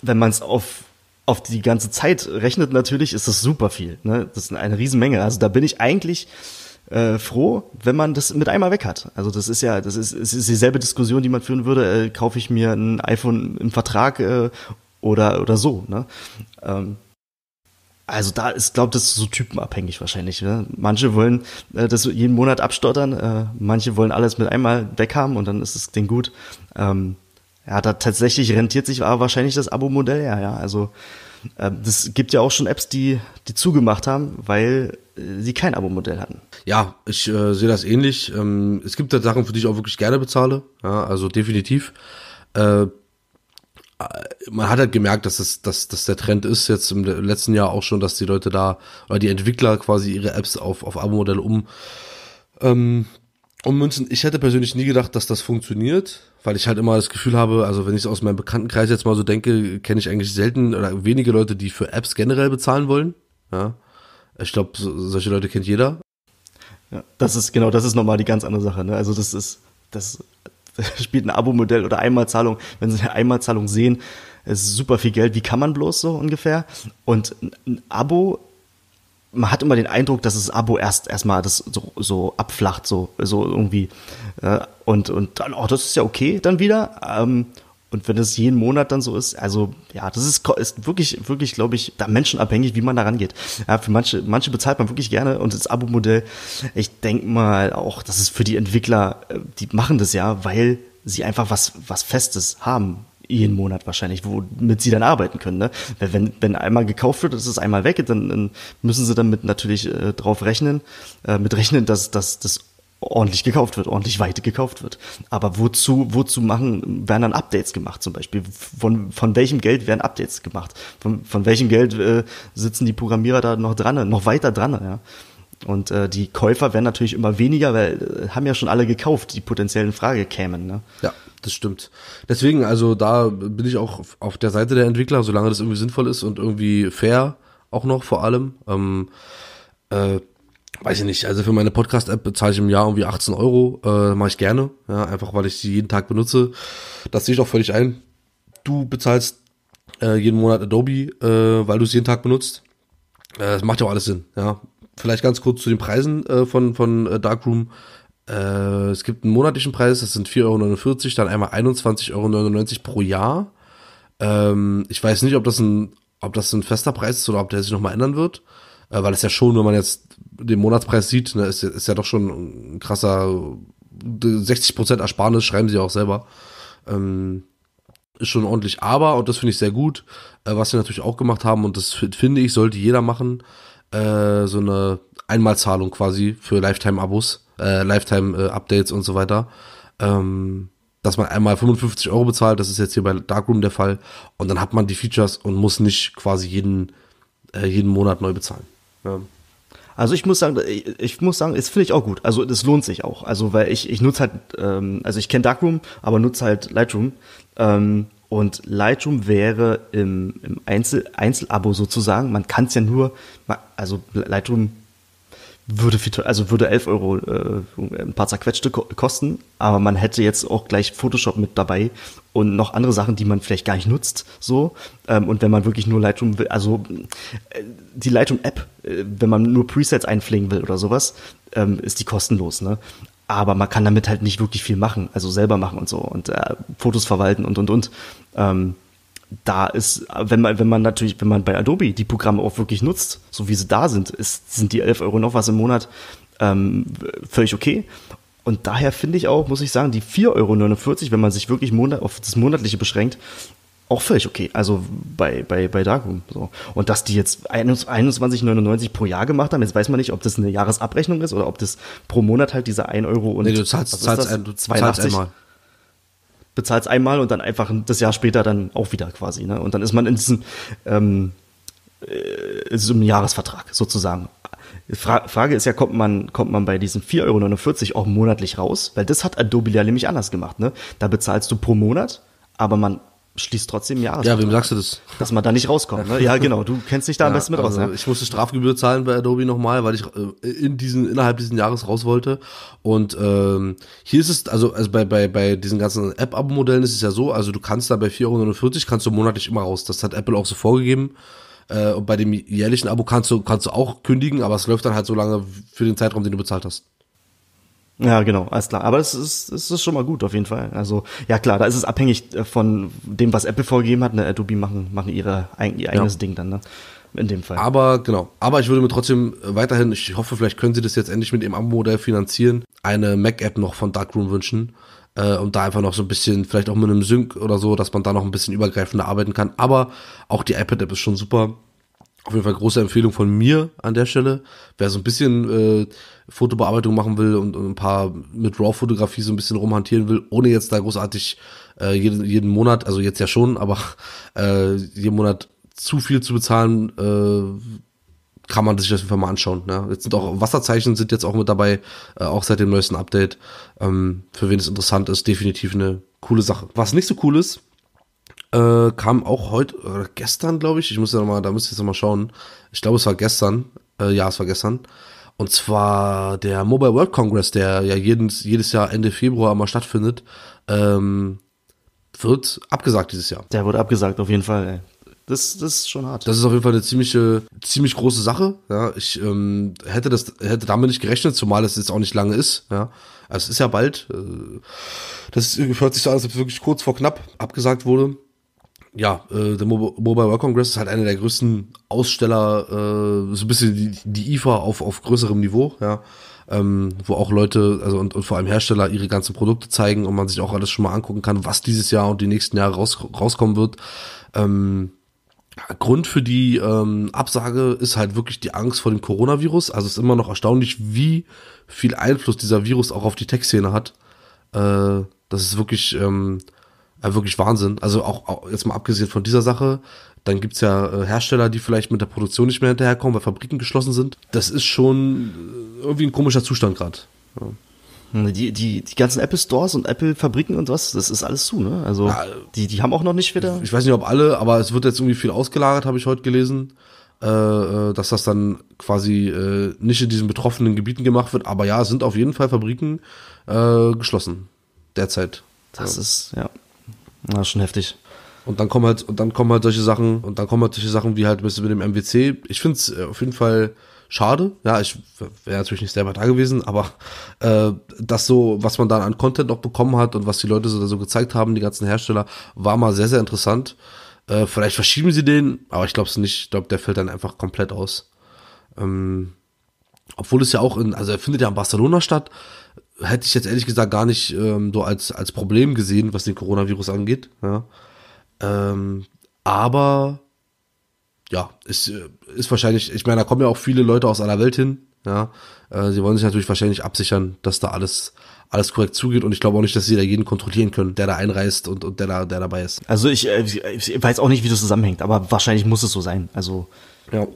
wenn man es auf auf die ganze Zeit rechnet natürlich, ist das super viel. Ne? Das ist eine Riesenmenge. Also da bin ich eigentlich äh, froh, wenn man das mit einmal weg hat. Also das ist ja, das ist, ist dieselbe Diskussion, die man führen würde, äh, kaufe ich mir ein iPhone im Vertrag äh, oder, oder so. Ne? Ähm, also da ist, glaube das so typenabhängig wahrscheinlich. Ne? Manche wollen äh, das jeden Monat abstottern, äh, manche wollen alles mit einmal weghaben und dann ist das Ding gut. Ähm, ja, da tatsächlich rentiert sich aber wahrscheinlich das Abo-Modell ja, ja. Also es ähm, das gibt ja auch schon Apps, die, die zugemacht haben, weil äh, sie kein Abo-Modell hatten. Ja, ich äh, sehe das ähnlich. Ähm, es gibt da Sachen, für die ich auch wirklich gerne bezahle. Ja, also definitiv. Äh, äh man hat halt gemerkt, dass, das, dass, dass der Trend ist jetzt im letzten Jahr auch schon, dass die Leute da, oder die Entwickler quasi ihre Apps auf, auf Abo-Modelle um ähm, Münzen, Ich hätte persönlich nie gedacht, dass das funktioniert, weil ich halt immer das Gefühl habe, also wenn ich es aus meinem Bekanntenkreis jetzt mal so denke, kenne ich eigentlich selten oder wenige Leute, die für Apps generell bezahlen wollen. Ja. Ich glaube, so, solche Leute kennt jeder. Ja, das ist genau, das ist nochmal die ganz andere Sache. Ne? Also das ist, das, das spielt ein Abo-Modell oder Einmalzahlung. Wenn Sie eine Einmalzahlung sehen, ist super viel Geld. Wie kann man bloß so ungefähr? Und ein Abo man hat immer den Eindruck, dass das Abo erst erstmal das so, so abflacht, so, so irgendwie. Äh, und, und dann, oh, das ist ja okay, dann wieder. Ähm, und wenn das jeden Monat dann so ist, also ja, das ist, ist wirklich, wirklich, glaube ich, da menschenabhängig, wie man da rangeht. Ja, für manche, manche bezahlt man wirklich gerne und das Abo-Modell, ich denke mal auch, das ist für die Entwickler, äh, die machen das ja, weil sie einfach was, was Festes haben jeden Monat wahrscheinlich, womit sie dann arbeiten können. Ne? Wenn, wenn einmal gekauft wird, ist es einmal weg, dann, dann müssen sie damit natürlich äh, drauf rechnen, äh, mit rechnen, dass, dass das ordentlich gekauft wird, ordentlich weit gekauft wird. Aber wozu, wozu machen, werden dann Updates gemacht zum Beispiel? Von, von welchem Geld werden Updates gemacht? Von, von welchem Geld äh, sitzen die Programmierer da noch dran, noch weiter dran, ja? Und äh, die Käufer werden natürlich immer weniger, weil äh, haben ja schon alle gekauft, die potenziellen Frage kämen. Ne? Ja. Das stimmt. Deswegen, also da bin ich auch auf der Seite der Entwickler, solange das irgendwie sinnvoll ist und irgendwie fair auch noch vor allem. Ähm, äh, weiß ich nicht, also für meine Podcast-App bezahle ich im Jahr irgendwie 18 Euro, äh, mache ich gerne, ja, einfach weil ich sie jeden Tag benutze. Das sehe ich auch völlig ein. Du bezahlst äh, jeden Monat Adobe, äh, weil du es jeden Tag benutzt. Äh, das macht ja auch alles Sinn, ja. Vielleicht ganz kurz zu den Preisen äh, von, von äh, Darkroom. Äh, es gibt einen monatlichen Preis, das sind 4,49 Euro, dann einmal 21,99 Euro pro Jahr. Ähm, ich weiß nicht, ob das, ein, ob das ein fester Preis ist oder ob der sich nochmal ändern wird. Äh, weil es ja schon, wenn man jetzt den Monatspreis sieht, ne, ist, ist ja doch schon ein krasser 60% Ersparnis, schreiben sie auch selber. Ähm, ist schon ordentlich. Aber, und das finde ich sehr gut, äh, was sie natürlich auch gemacht haben, und das finde ich, sollte jeder machen, äh, so eine Einmalzahlung quasi für Lifetime-Abos äh, Lifetime-Updates äh, und so weiter. Ähm, dass man einmal 55 Euro bezahlt, das ist jetzt hier bei Darkroom der Fall, und dann hat man die Features und muss nicht quasi jeden, äh, jeden Monat neu bezahlen. Ja. Also ich muss sagen, ich, muss sagen, es finde ich auch gut. Also das lohnt sich auch. Also weil ich, ich nutze halt, ähm, also ich kenne Darkroom, aber nutze halt Lightroom. Ähm, und Lightroom wäre im, im Einzel, Einzelabo sozusagen, man kann es ja nur, also Lightroom würde viel, also würde 11 Euro äh, ein paar zerquetschte kosten, aber man hätte jetzt auch gleich Photoshop mit dabei und noch andere Sachen, die man vielleicht gar nicht nutzt, so. Ähm, und wenn man wirklich nur Lightroom will, also äh, die Lightroom-App, äh, wenn man nur Presets einpflegen will oder sowas, ähm, ist die kostenlos, ne? Aber man kann damit halt nicht wirklich viel machen, also selber machen und so und äh, Fotos verwalten und und und. Ähm, da ist, wenn man, wenn man natürlich, wenn man bei Adobe die Programme auch wirklich nutzt, so wie sie da sind, ist, sind die 11 Euro noch was im Monat ähm, völlig okay. Und daher finde ich auch, muss ich sagen, die 4,49 Euro, wenn man sich wirklich Monat, auf das Monatliche beschränkt, auch völlig okay. Also bei, bei, bei Darkroom. So. Und dass die jetzt 21,99 pro Jahr gemacht haben, jetzt weiß man nicht, ob das eine Jahresabrechnung ist oder ob das pro Monat halt diese 1 Euro und. Nee, du zahlst, was zahlst, ein, du zahlst einmal bezahlst einmal und dann einfach das Jahr später dann auch wieder quasi. Ne? Und dann ist man in diesem, ähm, äh, in diesem Jahresvertrag sozusagen. Fra Frage ist ja, kommt man, kommt man bei diesen 4,49 Euro auch monatlich raus? Weil das hat Adobe ja nämlich anders gemacht. Ne? Da bezahlst du pro Monat, aber man schließt trotzdem Jahres. Ja, wem sagst du das? Dass man da nicht rauskommt. Ne? Ja, genau. Du kennst dich da ja, am besten mit also raus. Ne? Ich musste Strafgebühr zahlen bei Adobe nochmal, weil ich äh, in diesen innerhalb diesen Jahres raus wollte. Und ähm, hier ist es also also bei bei bei diesen ganzen App-Abo-Modellen ist es ja so, also du kannst da bei 4,49 Euro kannst du monatlich immer raus. Das hat Apple auch so vorgegeben. Äh, und bei dem jährlichen Abo kannst du kannst du auch kündigen, aber es läuft dann halt so lange für den Zeitraum, den du bezahlt hast. Ja, genau, alles klar. Aber es ist, es ist schon mal gut auf jeden Fall. Also ja klar, da ist es abhängig äh, von dem, was Apple vorgegeben hat. Ne? Adobe machen, machen ihre, ihr eigenes ja. Ding dann, ne? In dem Fall. Aber genau. Aber ich würde mir trotzdem äh, weiterhin, ich hoffe, vielleicht können sie das jetzt endlich mit dem Abo-Modell finanzieren, eine Mac-App noch von Darkroom wünschen. Äh, und da einfach noch so ein bisschen, vielleicht auch mit einem Sync oder so, dass man da noch ein bisschen übergreifender arbeiten kann. Aber auch die iPad-App ist schon super. Auf jeden Fall große Empfehlung von mir an der Stelle. Wäre so ein bisschen äh, Fotobearbeitung machen will und, und ein paar mit RAW-Fotografie so ein bisschen rumhantieren will, ohne jetzt da großartig äh, jeden, jeden Monat, also jetzt ja schon, aber äh, jeden Monat zu viel zu bezahlen, äh, kann man sich das einfach mal anschauen. Ne? Jetzt sind auch Wasserzeichen sind jetzt auch mit dabei, äh, auch seit dem neuesten Update. Ähm, für wen es interessant ist, definitiv eine coole Sache. Was nicht so cool ist, äh, kam auch heute oder gestern, glaube ich. Ich muss ja noch mal, da müsste ich jetzt noch mal schauen. Ich glaube, es war gestern. Äh, ja, es war gestern. Und zwar der Mobile World Congress, der ja jedes, jedes Jahr Ende Februar immer stattfindet, ähm, wird abgesagt dieses Jahr. Der wurde abgesagt, auf jeden Fall, ey. Das, das ist schon hart. Das ist auf jeden Fall eine ziemliche, ziemlich große Sache. Ja, ich ähm, hätte das, hätte damit nicht gerechnet, zumal es jetzt auch nicht lange ist. Ja, also es ist ja bald. Äh, das hört sich so an, als ob es wirklich kurz vor knapp abgesagt wurde ja, äh, der Mo Mobile World Congress ist halt einer der größten Aussteller, äh, so ein bisschen die, die IFA auf, auf größerem Niveau, ja. Ähm, wo auch Leute, also und, und vor allem Hersteller ihre ganzen Produkte zeigen und man sich auch alles schon mal angucken kann, was dieses Jahr und die nächsten Jahre raus, rauskommen wird. Ähm, Grund für die ähm, Absage ist halt wirklich die Angst vor dem Coronavirus. Also es ist immer noch erstaunlich, wie viel Einfluss dieser Virus auch auf die Tech-Szene hat. Äh, das ist wirklich, ähm, äh, wirklich Wahnsinn. Also auch, auch, jetzt mal abgesehen von dieser Sache, dann gibt's ja äh, Hersteller, die vielleicht mit der Produktion nicht mehr hinterherkommen, weil Fabriken geschlossen sind. Das ist schon äh, irgendwie ein komischer Zustand gerade. Ja. Hm, die, die, die ganzen Apple Stores und Apple Fabriken und was, das ist alles zu, ne? Also ja, die, die haben auch noch nicht wieder. Ich weiß nicht, ob alle, aber es wird jetzt irgendwie viel ausgelagert, habe ich heute gelesen, äh, äh dass das dann quasi äh, nicht in diesen betroffenen Gebieten gemacht wird. Aber ja, es sind auf jeden Fall Fabriken äh, geschlossen derzeit. Das ja. ist ja na, schon heftig. Und dann kommen halt, und dann kommen halt solche Sachen, und dann kommen halt solche Sachen wie halt ein bisschen mit dem MWC. Ich finde es äh, auf jeden Fall schade. Ja, ich wäre natürlich nicht selber da gewesen, aber äh, das so, was man dann an Content noch bekommen hat und was die Leute so, so gezeigt haben, die ganzen Hersteller, war mal sehr, sehr interessant. Äh, vielleicht verschieben sie den, aber ich glaube es nicht. Ich glaube, der fällt dann einfach komplett aus. Ähm, obwohl es ja auch in, also er findet ja in Barcelona statt hätte ich jetzt ehrlich gesagt gar nicht ähm, so als, als Problem gesehen, was den Coronavirus angeht. Ja. Ähm, aber ja, ist, äh, ist wahrscheinlich, ich meine, da kommen ja auch viele Leute aus aller Welt hin. Ja. Äh, sie wollen sich natürlich wahrscheinlich absichern, dass da alles, alles korrekt zugeht und ich glaube auch nicht, dass sie da jeden kontrollieren können, der da einreist und, und der, da, der dabei ist. Also ich, äh, ich weiß auch nicht, wie das zusammenhängt, aber wahrscheinlich muss es so sein. Also ja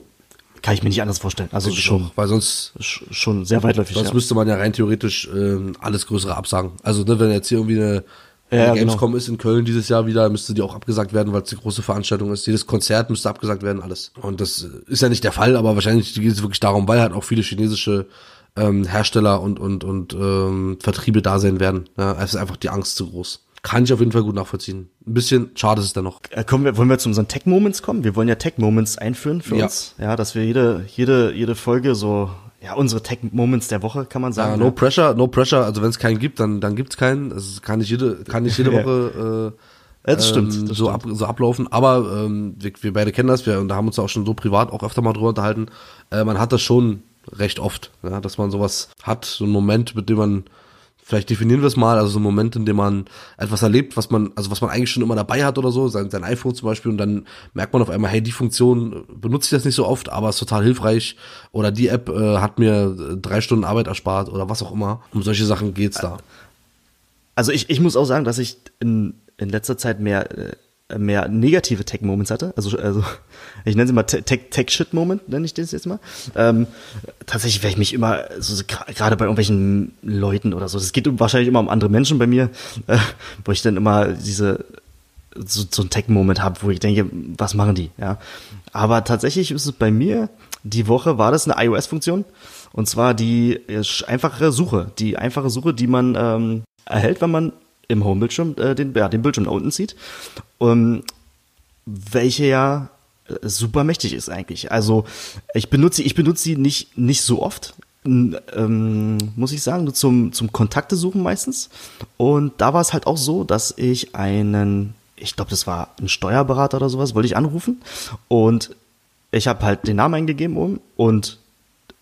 kann ich mir nicht anders vorstellen. Also schon, weil sonst schon sehr weitläufig. Sonst ja. müsste man ja rein theoretisch äh, alles größere absagen. Also ne, wenn jetzt hier irgendwie eine ja, Gamescom genau. ist in Köln dieses Jahr wieder, müsste die auch abgesagt werden, weil es eine große Veranstaltung ist. Jedes Konzert müsste abgesagt werden, alles. Und das äh, ist ja nicht der Fall, aber wahrscheinlich geht es wirklich darum, weil halt auch viele chinesische ähm, Hersteller und und und ähm, Vertriebe da sein werden. Ja, es ist einfach die Angst zu groß. Kann ich auf jeden Fall gut nachvollziehen. Ein bisschen schade ist es dann noch. Äh, kommen wir, wollen wir zu unseren Tech-Moments kommen? Wir wollen ja Tech-Moments einführen für ja. uns. Ja, dass wir jede, jede, jede Folge so ja, unsere Tech-Moments der Woche, kann man sagen. Ja, no ne? pressure, no pressure. Also wenn es keinen gibt, dann, dann gibt's keinen. Das kann nicht jede, kann nicht jede Woche äh, ja, das stimmt, ähm, das so, Ab, so ablaufen. Aber ähm, wir, wir beide kennen das, wir und da haben uns auch schon so privat auch öfter mal drüber unterhalten. Äh, man hat das schon recht oft, ja, dass man sowas hat, so einen Moment, mit dem man vielleicht definieren wir es mal, also so ein Moment, in dem man etwas erlebt, was man, also was man eigentlich schon immer dabei hat oder so, sein, sein iPhone zum Beispiel, und dann merkt man auf einmal, hey, die Funktion benutze ich das nicht so oft, aber ist total hilfreich. Oder die App äh, hat mir äh, drei Stunden Arbeit erspart oder was auch immer. Um solche Sachen geht es da. Also ich, ich muss auch sagen, dass ich in, in letzter Zeit mehr äh, mehr negative Tech-Moments hatte, also, also ich nenne sie mal Tech-Shit-Moment, nenne ich das jetzt mal. Ähm, tatsächlich werde ich mich immer, so, gerade bei irgendwelchen Leuten oder so, es geht wahrscheinlich immer um andere Menschen bei mir, äh, wo ich dann immer diese so, so einen Tech-Moment habe, wo ich denke, was machen die? Ja. Aber tatsächlich ist es bei mir, die Woche war das eine iOS-Funktion. Und zwar die äh, einfache Suche. Die einfache Suche, die man ähm, erhält, wenn man im Homebildschirm äh, den, ja, den Bildschirm nach unten zieht. Um, ähm, welche ja äh, super mächtig ist eigentlich. Also ich benutze ich benutze sie nicht nicht so oft. Ähm, muss ich sagen, nur zum, zum Kontakte suchen meistens. Und da war es halt auch so, dass ich einen, ich glaube, das war ein Steuerberater oder sowas, wollte ich anrufen. Und ich habe halt den Namen eingegeben um und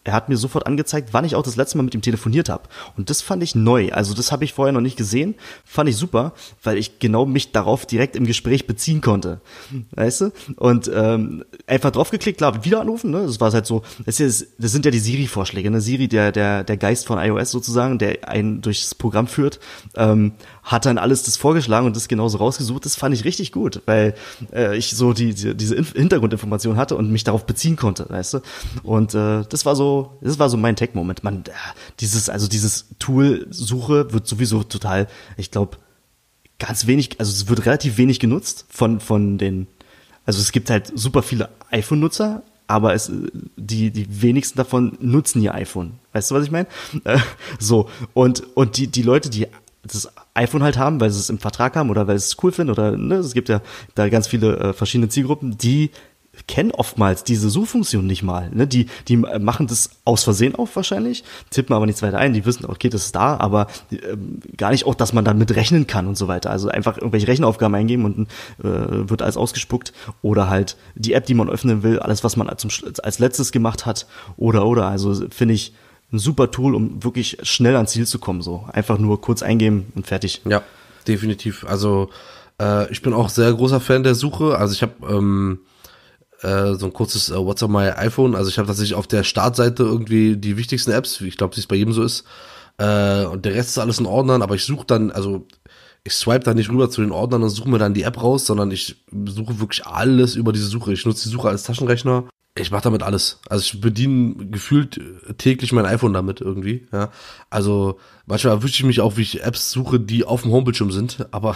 er hat mir sofort angezeigt, wann ich auch das letzte Mal mit ihm telefoniert habe. Und das fand ich neu. Also das habe ich vorher noch nicht gesehen. Fand ich super, weil ich genau mich darauf direkt im Gespräch beziehen konnte. Weißt du? Und ähm, einfach draufgeklickt, klar, wieder anrufen. Ne? Das war halt so, das, ist, das sind ja die Siri-Vorschläge. Ne? Siri, der, der, der Geist von iOS sozusagen, der einen durchs Programm führt. Ähm, hat dann alles das vorgeschlagen und das genauso rausgesucht. Das fand ich richtig gut, weil äh, ich so die, die diese Inf Hintergrundinformation hatte und mich darauf beziehen konnte, weißt du. Und äh, das war so, das war so mein Tech-Moment. Man, äh, dieses, also dieses Tool-Suche wird sowieso total, ich glaube, ganz wenig, also es wird relativ wenig genutzt von von den, also es gibt halt super viele iPhone-Nutzer, aber es, die, die wenigsten davon nutzen ihr iPhone. Weißt du, was ich meine? Äh, so, und, und die, die Leute, die das iPhone halt haben, weil sie es im Vertrag haben oder weil sie es cool finden oder ne, es gibt ja da ganz viele äh, verschiedene Zielgruppen, die kennen oftmals diese Suchfunktion nicht mal. Ne? Die, die äh, machen das aus Versehen auf wahrscheinlich, tippen aber nichts weiter ein. Die wissen, okay, das ist da, aber äh, gar nicht auch, dass man damit rechnen kann und so weiter. Also einfach irgendwelche Rechenaufgaben eingeben und äh, wird alles ausgespuckt. Oder halt die App, die man öffnen will, alles, was man als, als letztes gemacht hat. Oder, oder. Also finde ich, ein super Tool, um wirklich schnell ans Ziel zu kommen. So einfach nur kurz eingeben und fertig. Ja, definitiv. Also äh, ich bin auch sehr großer Fan der Suche. Also ich habe ähm, äh, so ein kurzes äh, What's on my iPhone. Also ich habe tatsächlich auf der Startseite irgendwie die wichtigsten Apps. Ich glaube, wie es bei jedem so ist. Äh, und der Rest ist alles in Ordnern. Aber ich suche dann, also ich swipe da nicht rüber zu den Ordnern und suche mir dann die App raus, sondern ich suche wirklich alles über diese Suche. Ich nutze die Suche als Taschenrechner ich mache damit alles. Also ich bediene gefühlt täglich mein iPhone damit irgendwie. Ja. Also manchmal erwische ich mich auch, wie ich Apps suche, die auf dem Homebildschirm sind, aber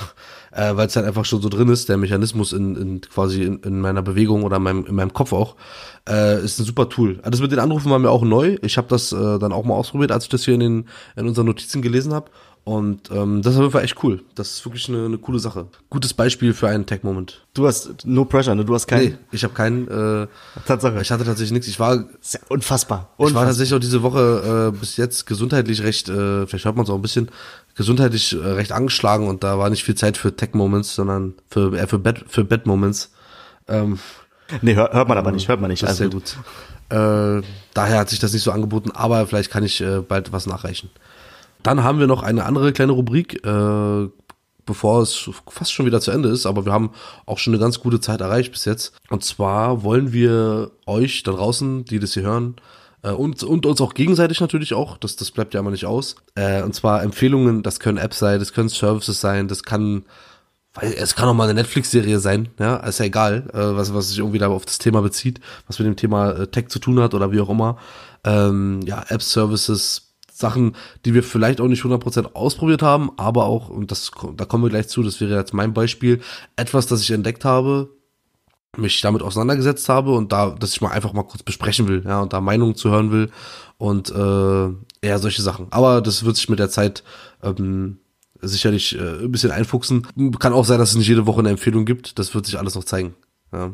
äh, weil es dann halt einfach schon so drin ist, der Mechanismus in, in quasi in, in meiner Bewegung oder in meinem, in meinem Kopf auch, äh, ist ein super Tool. Ah, das mit den Anrufen war mir auch neu. Ich habe das äh, dann auch mal ausprobiert, als ich das hier in, den, in unseren Notizen gelesen habe und ähm, das ist auf jeden Fall echt cool. Das ist wirklich eine, eine coole Sache. Gutes Beispiel für einen Tech-Moment. Du hast no pressure, ne? Du hast keinen. Nee, ich habe keinen. Äh, Tatsache. Ich hatte tatsächlich nichts. Ich war. Ja unfassbar. unfassbar. Ich war tatsächlich auch diese Woche äh, bis jetzt gesundheitlich recht, äh, vielleicht hört man es auch ein bisschen, gesundheitlich äh, recht angeschlagen und da war nicht viel Zeit für Tech-Moments, sondern für, äh, für Bad, für bad moments Ähm, nee, hör, hört man aber nicht, äh, hört man nicht. Das also. ist sehr gut. Äh, daher hat sich das nicht so angeboten, aber vielleicht kann ich äh, bald was nachreichen. Dann haben wir noch eine andere kleine Rubrik, äh, bevor es fast schon wieder zu Ende ist, aber wir haben auch schon eine ganz gute Zeit erreicht bis jetzt. Und zwar wollen wir euch da draußen, die das hier hören, äh, und, und uns auch gegenseitig natürlich auch, das, das bleibt ja immer nicht aus. Äh, und zwar Empfehlungen, das können Apps sein, das können Services sein, das kann weil es kann auch mal eine Netflix-Serie sein, ja, ist ja egal, äh, was, was sich irgendwie da auf das Thema bezieht, was mit dem Thema äh, Tech zu tun hat oder wie auch immer. Ähm, ja, Apps, Services, Sachen, die wir vielleicht auch nicht 100% ausprobiert haben, aber auch, und das, da kommen wir gleich zu, das wäre jetzt mein Beispiel, etwas, das ich entdeckt habe, mich damit auseinandergesetzt habe und da, dass ich mal einfach mal kurz besprechen will, ja, und da Meinungen zu hören will und äh, eher solche Sachen. Aber das wird sich mit der Zeit ähm, sicherlich äh, ein bisschen einfuchsen. Kann auch sein, dass es nicht jede Woche eine Empfehlung gibt. Das wird sich alles noch zeigen. Ja.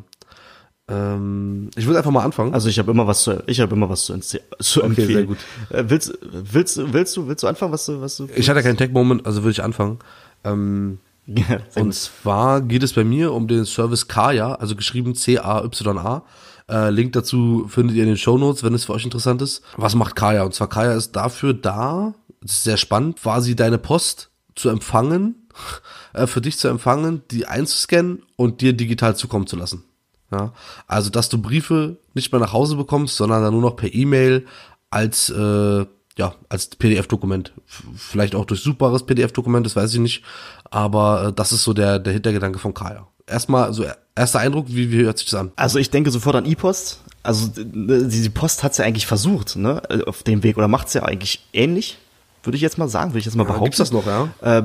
Ähm, ich würde einfach mal anfangen. Also ich habe immer was zu, ich habe immer was zu, zu empfehlen. Okay, sehr gut. Äh, willst, willst, willst du, willst du anfangen, was du, was du? Ich hatte keinen Tech-Moment, also würde ich anfangen. Ähm, ja, und gut. zwar geht es bei mir um den Service Kaya, also geschrieben C-A-Y-A. Äh, Link dazu findet ihr in den Show Notes, wenn es für euch interessant ist. Was macht Kaya? Und zwar Kaya ist dafür da, das ist sehr spannend, quasi deine Post zu empfangen, äh, für dich zu empfangen, die einzuscannen und dir digital zukommen zu lassen. Ja? Also, dass du Briefe nicht mehr nach Hause bekommst, sondern dann nur noch per E-Mail als, äh, ja, als PDF-Dokument. Vielleicht auch durchsuchbares PDF-Dokument, das weiß ich nicht. Aber äh, das ist so der, der Hintergedanke von Kaya. Erstmal, so erster Eindruck, wie, wie hört sich das an? Also ich denke sofort an E-Post. Also die, die Post hat's ja eigentlich versucht, ne, auf dem Weg. Oder macht's ja eigentlich ähnlich, würde ich jetzt mal sagen, würde ich jetzt mal ja, behaupten. Gibt's das noch, ja? Äh,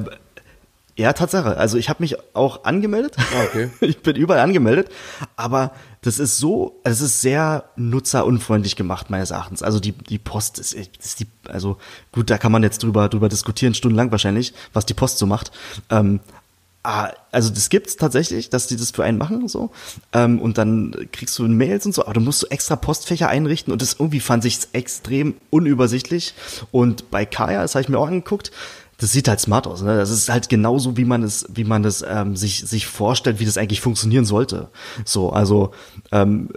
ja, Tatsache. Also ich habe mich auch angemeldet. Ah, okay. Ich bin überall angemeldet. Aber das ist so, es ist sehr nutzerunfreundlich gemacht, meines Erachtens. Also die, die Post ist, ist die, also gut, da kann man jetzt drüber, drüber diskutieren, stundenlang wahrscheinlich, was die Post so macht. Ähm, ah, also das gibt's tatsächlich, dass die das für einen machen und so. Ähm, und dann kriegst du Mails und so, aber du musst so extra Postfächer einrichten und das irgendwie fand ich extrem unübersichtlich. Und bei Kaya, das habe ich mir auch angeguckt, das sieht halt smart aus. Ne? Das ist halt genauso, wie man es, wie man es ähm, sich, sich vorstellt, wie das eigentlich funktionieren sollte. So, also ähm,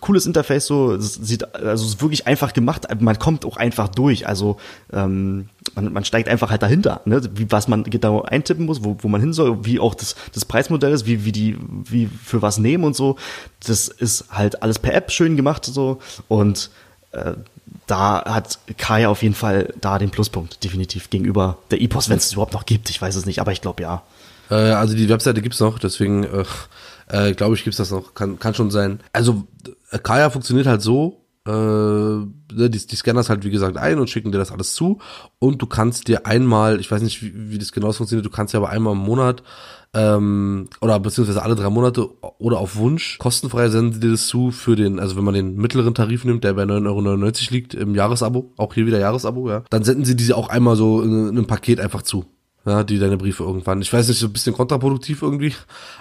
cooles Interface, so sieht also ist wirklich einfach gemacht. Man kommt auch einfach durch. Also ähm, man, man steigt einfach halt dahinter, ne? wie, was man genau eintippen muss, wo, wo man hin soll, wie auch das, das Preismodell ist, wie, wie die, wie für was nehmen und so. Das ist halt alles per App schön gemacht so und äh, da hat Kai auf jeden Fall da den Pluspunkt, definitiv, gegenüber der E-Post, wenn es mhm. überhaupt noch gibt. Ich weiß es nicht, aber ich glaube ja. Äh, also die Webseite gibt es noch, deswegen äh, äh glaube ich, gibt es das noch. Kann, kann schon sein. Also äh, Kaya funktioniert halt so, äh, ne, die, die scannen das halt, wie gesagt, ein und schicken dir das alles zu. Und du kannst dir einmal, ich weiß nicht, wie, wie das genau funktioniert, du kannst ja aber einmal im Monat ähm, oder beziehungsweise alle drei Monate oder auf Wunsch kostenfrei senden sie dir das zu für den, also wenn man den mittleren Tarif nimmt, der bei 9,99 Euro liegt im Jahresabo, auch hier wieder Jahresabo, ja, dann senden sie diese auch einmal so in, in einem Paket einfach zu. Ja, die deine Briefe irgendwann. Ich weiß nicht, so ein bisschen kontraproduktiv irgendwie.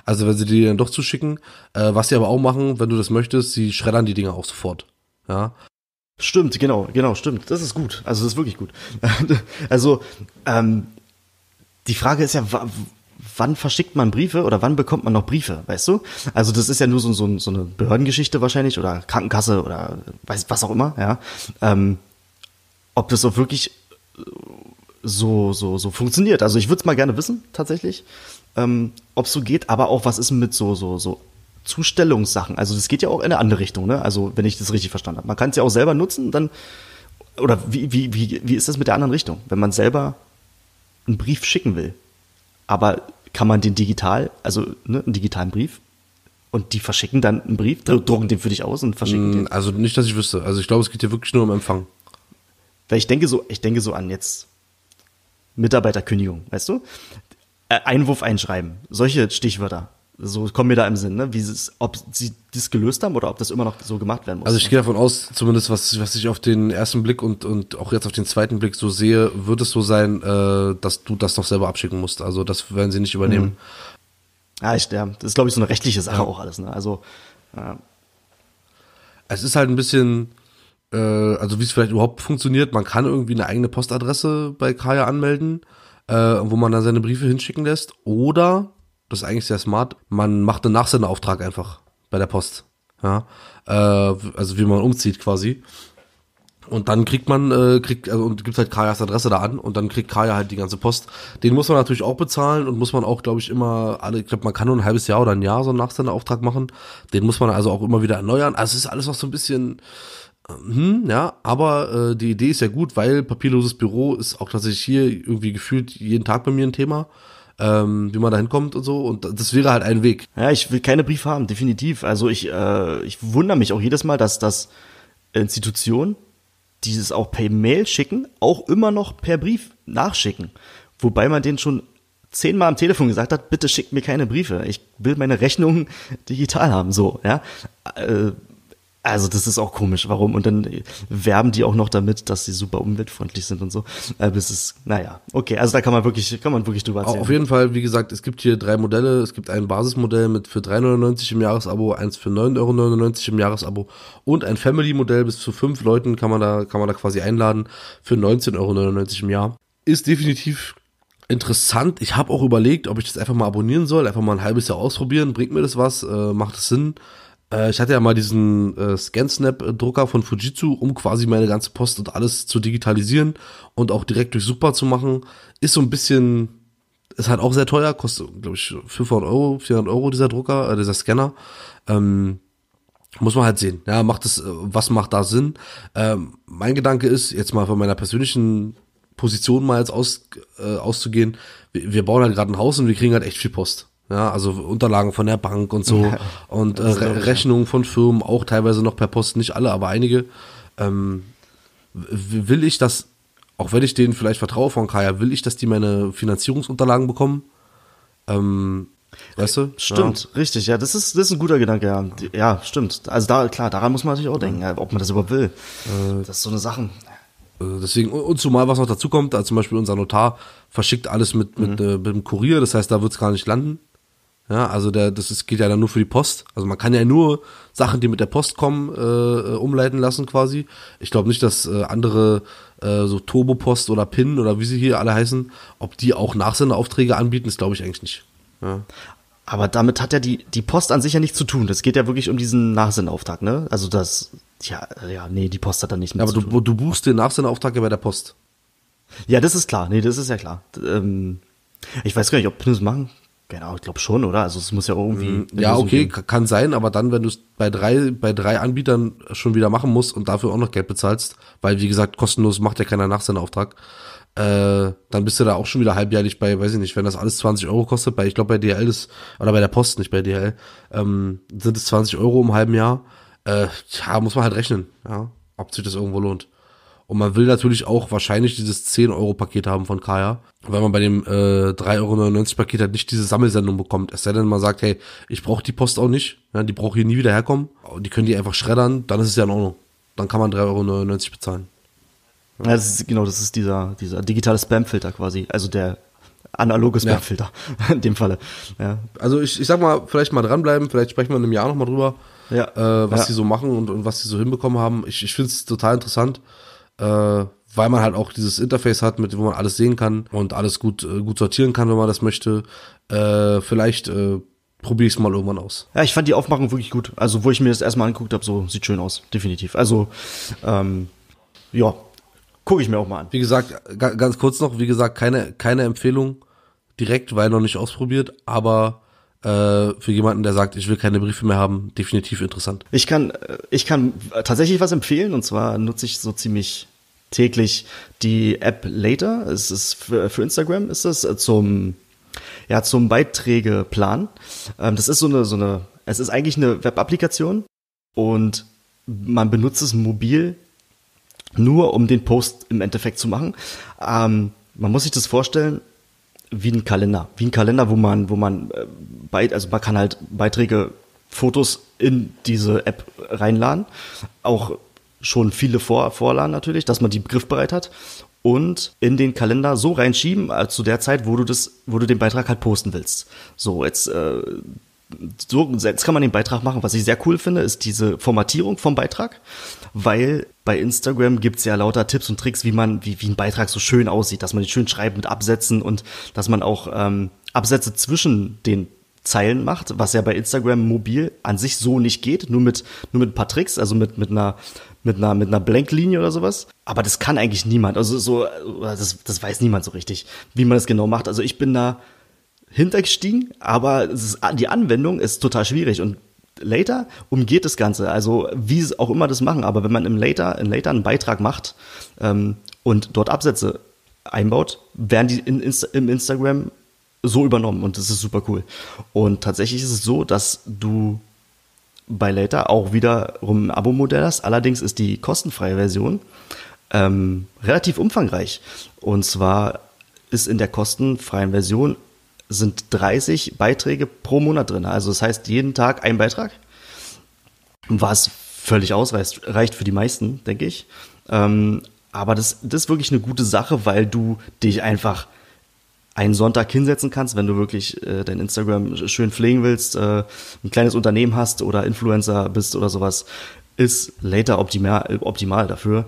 Also wenn sie die dann doch zuschicken. Äh, was sie aber auch machen, wenn du das möchtest, sie schreddern die Dinger auch sofort. Ja. Stimmt, genau, genau, stimmt. Das ist gut. Also das ist wirklich gut. also, ähm, die Frage ist ja, wann verschickt man Briefe oder wann bekommt man noch Briefe, weißt du? Also das ist ja nur so, so, so eine Behördengeschichte wahrscheinlich oder Krankenkasse oder weiß, was auch immer, ja. Ähm, ob das so wirklich äh, so, so, so funktioniert. Also ich würde es mal gerne wissen, tatsächlich, ähm, ob es so geht, aber auch was ist mit so, so, so Zustellungssachen. Also das geht ja auch in eine andere Richtung, ne? Also wenn ich das richtig verstanden habe. Man kann es ja auch selber nutzen, dann. Oder wie, wie, wie, wie ist das mit der anderen Richtung? Wenn man selber einen Brief schicken will, aber kann man den digital, also ne, einen digitalen Brief und die verschicken dann einen Brief, drucken den für dich aus und verschicken mm, den. Also nicht, dass ich wüsste. Also ich glaube, es geht hier wirklich nur um Empfang. Weil ich denke so, ich denke so an jetzt Mitarbeiterkündigung, weißt du? Äh, Einwurf einschreiben, solche Stichwörter so kommen mir da im Sinn, ne? Wie, ob sie das gelöst haben oder ob das immer noch so gemacht werden muss. Also ich gehe davon aus, zumindest was, was ich auf den ersten Blick und, und auch jetzt auf den zweiten Blick so sehe, wird es so sein, äh, dass du das noch selber abschicken musst. Also das werden sie nicht übernehmen. Mhm. Ja, ich, ja, das ist, glaube ich, so eine rechtliche Sache ja. auch alles. Ne? Also ja. es ist halt ein bisschen, äh, also wie es vielleicht überhaupt funktioniert, man kann irgendwie eine eigene Postadresse bei Kaya anmelden, äh, wo man dann seine Briefe hinschicken lässt. Oder das ist eigentlich sehr smart. Man macht einen Nachsendeauftrag einfach bei der Post. Ja, äh, also wie man umzieht quasi. Und dann kriegt man, äh, kriegt, also, und gibt halt Kajas Adresse da an und dann kriegt Kaja halt die ganze Post. Den muss man natürlich auch bezahlen und muss man auch, glaube ich, immer alle, ich glaube, man kann nur ein halbes Jahr oder ein Jahr so einen Nachsenderauftrag machen. Den muss man also auch immer wieder erneuern. Also es ist alles noch so ein bisschen, äh, hm, ja, aber äh, die Idee ist ja gut, weil papierloses Büro ist auch tatsächlich hier irgendwie gefühlt jeden Tag bei mir ein Thema ähm, wie man da hinkommt und so. Und das wäre halt ein Weg. Ja, ich will keine Briefe haben, definitiv. Also ich, äh, ich wundere mich auch jedes Mal, dass das Institutionen die es auch per Mail schicken, auch immer noch per Brief nachschicken. Wobei man den schon zehnmal am Telefon gesagt hat, bitte schickt mir keine Briefe. Ich will meine Rechnungen digital haben, so, ja. Äh, also das ist auch komisch, warum? Und dann äh, werben die auch noch damit, dass sie super umweltfreundlich sind und so. Aber äh, es ist, naja, okay, also da kann man wirklich, kann man wirklich drüber erzählen. Auf jeden Fall, wie gesagt, es gibt hier drei Modelle. Es gibt ein Basismodell mit für 3,99 im Jahresabo, eins für 9,99 Euro im Jahresabo und ein Family-Modell bis zu fünf Leuten kann man da, kann man da quasi einladen für 19,99 Euro im Jahr. Ist definitiv interessant. Ich habe auch überlegt, ob ich das einfach mal abonnieren soll, einfach mal ein halbes Jahr ausprobieren. Bringt mir das was? Äh, macht es Sinn? Äh, ich hatte ja mal diesen äh, ScanSnap-Drucker von Fujitsu, um quasi meine ganze Post und alles zu digitalisieren und auch direkt durchsuchbar zu machen. Ist so ein bisschen, ist halt auch sehr teuer, kostet, glaube ich, 500 Euro, 400 Euro dieser Drucker, äh, dieser Scanner. Ähm, muss man halt sehen, ja, macht es, äh, was macht da Sinn? Ähm, mein Gedanke ist, jetzt mal von meiner persönlichen Position mal jetzt aus, äh, auszugehen, wir, wir bauen halt gerade ein Haus und wir kriegen halt echt viel Post. Ja, also Unterlagen von der Bank und so und äh, Rechnungen von Firmen, auch teilweise noch per Post, nicht alle, aber einige. Ähm, will ich das, auch wenn ich denen vielleicht vertraue von Kaya, will ich, dass die meine Finanzierungsunterlagen bekommen? Ähm, Weißt du? Stimmt, ja. richtig, ja, das ist, das ist ein guter Gedanke, ja. Ja, stimmt. Also da, klar, daran muss man natürlich auch denken, ob man das überhaupt will. Äh, das ist so eine Sache. Äh, deswegen, und zumal was noch dazu kommt, also zum Beispiel unser Notar verschickt alles mit, mhm. mit, mhm. äh, mit dem Kurier, das heißt, da wird es gar nicht landen. Ja, also der, das ist, geht ja dann nur für die Post. Also man kann ja nur Sachen, die mit der Post kommen, äh, äh, umleiten lassen quasi. Ich glaube nicht, dass äh, andere äh, so Turbopost oder PIN oder wie sie hier alle heißen, ob die auch Nachsendeaufträge anbieten, das glaube ich eigentlich nicht. Ja. Aber damit hat ja die, die Post an sich ja nichts zu tun. Das geht ja wirklich um diesen Nachsendauftrag, ne? Also das, ja, äh, ja, nee, die Post hat da nichts mit aber zu du, tun. du buchst den Nachsendauftrag ja bei der Post. Ja, das ist klar. Nee, das ist ja klar. Ähm, ich weiß gar nicht, ob PINs machen Genau, ich glaube schon, oder? Also es muss ja irgendwie. Mm, ja, okay, geben. kann sein, aber dann, wenn du es bei drei, bei drei Anbietern schon wieder machen musst und dafür auch noch Geld bezahlst, weil wie gesagt, kostenlos macht ja keiner nach seinen Auftrag, äh, dann bist du da auch schon wieder halbjährlich bei, weiß ich nicht, wenn das alles 20 Euro kostet, bei, ich glaube bei DL ist, oder bei der Post, nicht bei DL, ähm, sind es 20 Euro im halben Jahr. Äh, ja, muss man halt rechnen, ja, ob sich das irgendwo lohnt. Und man will natürlich auch wahrscheinlich dieses 10-Euro-Paket haben von Kaya, weil man bei dem äh, 3,99-Euro-Paket halt nicht diese Sammelsendung bekommt. Es sei denn, man sagt, hey, ich brauche die Post auch nicht, ja, ne, die brauche hier nie wieder herkommen, die können die einfach schreddern, dann ist es ja in Ordnung. Dann kann man 3,99 Euro bezahlen. Ja, das ist, genau, das ist dieser, dieser digitale Spamfilter quasi, also der analoge Spamfilter ja. in dem Falle. Ja. Also ich, ich sag mal, vielleicht mal dranbleiben, vielleicht sprechen wir in einem Jahr nochmal drüber, ja. äh, was ja. die so machen und, und was sie so hinbekommen haben. Ich, ich finde es total interessant. Äh, weil man halt auch dieses Interface hat, mit wo man alles sehen kann und alles gut, äh, gut sortieren kann, wenn man das möchte. Äh, vielleicht äh, probiere ich es mal irgendwann aus. Ja, ich fand die Aufmachung wirklich gut. Also, wo ich mir das erstmal angeguckt habe, so sieht schön aus, definitiv. Also, ähm, ja, gucke ich mir auch mal an. Wie gesagt, ganz kurz noch, wie gesagt, keine, keine Empfehlung direkt, weil noch nicht ausprobiert, aber äh, für jemanden, der sagt, ich will keine Briefe mehr haben, definitiv interessant. Ich kann, äh, ich kann tatsächlich was empfehlen und zwar nutze ich so ziemlich täglich die App Later. Es ist für, für Instagram ist das äh, zum ja zum Beiträgeplan. Ähm, das ist so eine so eine. Es ist eigentlich eine Web-Applikation und man benutzt es mobil nur, um den Post im Endeffekt zu machen. Ähm, man muss sich das vorstellen, wie ein Kalender. Wie ein Kalender, wo man, wo man, äh, also man kann halt Beiträge, Fotos in diese App reinladen. Auch schon viele Vor Vorlagen natürlich, dass man die griffbereit hat und in den Kalender so reinschieben, äh, zu der Zeit, wo du das, wo du den Beitrag halt posten willst. So, jetzt, äh, so, jetzt kann man den Beitrag machen. Was ich sehr cool finde, ist diese Formatierung vom Beitrag, weil bei Instagram gibt's ja lauter Tipps und Tricks, wie man, wie, wie ein Beitrag so schön aussieht, dass man ihn schön schreibt mit Absätzen und dass man auch ähm, Absätze zwischen den Zeilen macht, was ja bei Instagram mobil an sich so nicht geht, nur mit, nur mit ein paar Tricks, also mit, mit einer, mit einer, mit einer Blanklinie oder sowas. Aber das kann eigentlich niemand, also so, äh, das, das weiß niemand so richtig, wie man das genau macht. Also ich bin da hintergestiegen, aber ist, die Anwendung ist total schwierig und Later umgeht das Ganze. Also wie es auch immer das machen, aber wenn man im Later, in Later einen Beitrag macht ähm, und dort Absätze einbaut, werden die in Insta im Instagram so übernommen und das ist super cool. Und tatsächlich ist es so, dass du bei Later auch wiederum ein Abo-Modell hast. Allerdings ist die kostenfreie Version ähm, relativ umfangreich. Und zwar ist in der kostenfreien Version sind 30 Beiträge pro Monat drin. Also das heißt jeden Tag ein Beitrag, was völlig ausreicht reicht für die meisten, denke ich. Ähm, aber das, das ist wirklich eine gute Sache, weil du dich einfach einen Sonntag hinsetzen kannst, wenn du wirklich äh, dein Instagram schön pflegen willst, äh, ein kleines Unternehmen hast oder Influencer bist oder sowas, ist Later optimal, optimal dafür.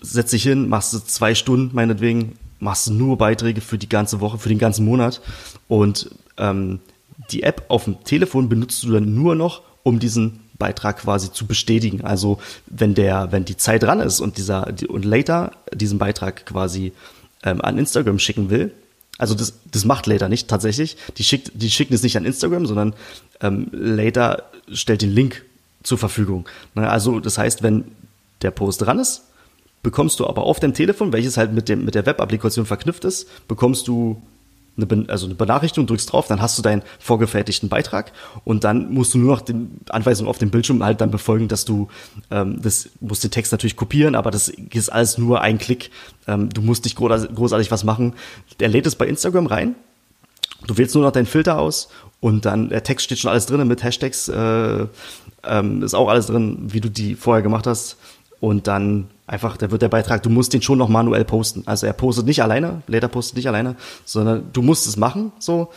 Setz dich hin, machst zwei Stunden meinetwegen, machst du nur Beiträge für die ganze Woche, für den ganzen Monat und ähm, die App auf dem Telefon benutzt du dann nur noch, um diesen Beitrag quasi zu bestätigen. Also wenn der, wenn die Zeit dran ist und dieser und later diesen Beitrag quasi ähm, an Instagram schicken will, also das, das macht Later nicht tatsächlich. Die, schickt, die schicken es nicht an Instagram, sondern ähm, Later stellt den Link zur Verfügung. Ne, also das heißt, wenn der Post dran ist bekommst du aber auf dem Telefon, welches halt mit, dem, mit der Web-Applikation verknüpft ist, bekommst du eine, Be also eine Benachrichtigung, drückst drauf, dann hast du deinen vorgefertigten Beitrag und dann musst du nur noch die Anweisungen auf dem Bildschirm halt dann befolgen, dass du ähm, das musst den Text natürlich kopieren, aber das ist alles nur ein Klick. Ähm, du musst nicht großartig was machen. Der lädt es bei Instagram rein. Du wählst nur noch deinen Filter aus und dann der Text steht schon alles drin mit Hashtags äh, ähm, ist auch alles drin, wie du die vorher gemacht hast und dann einfach, da wird der Beitrag, du musst den schon noch manuell posten. Also er postet nicht alleine, Later postet nicht alleine, sondern du musst es machen, so.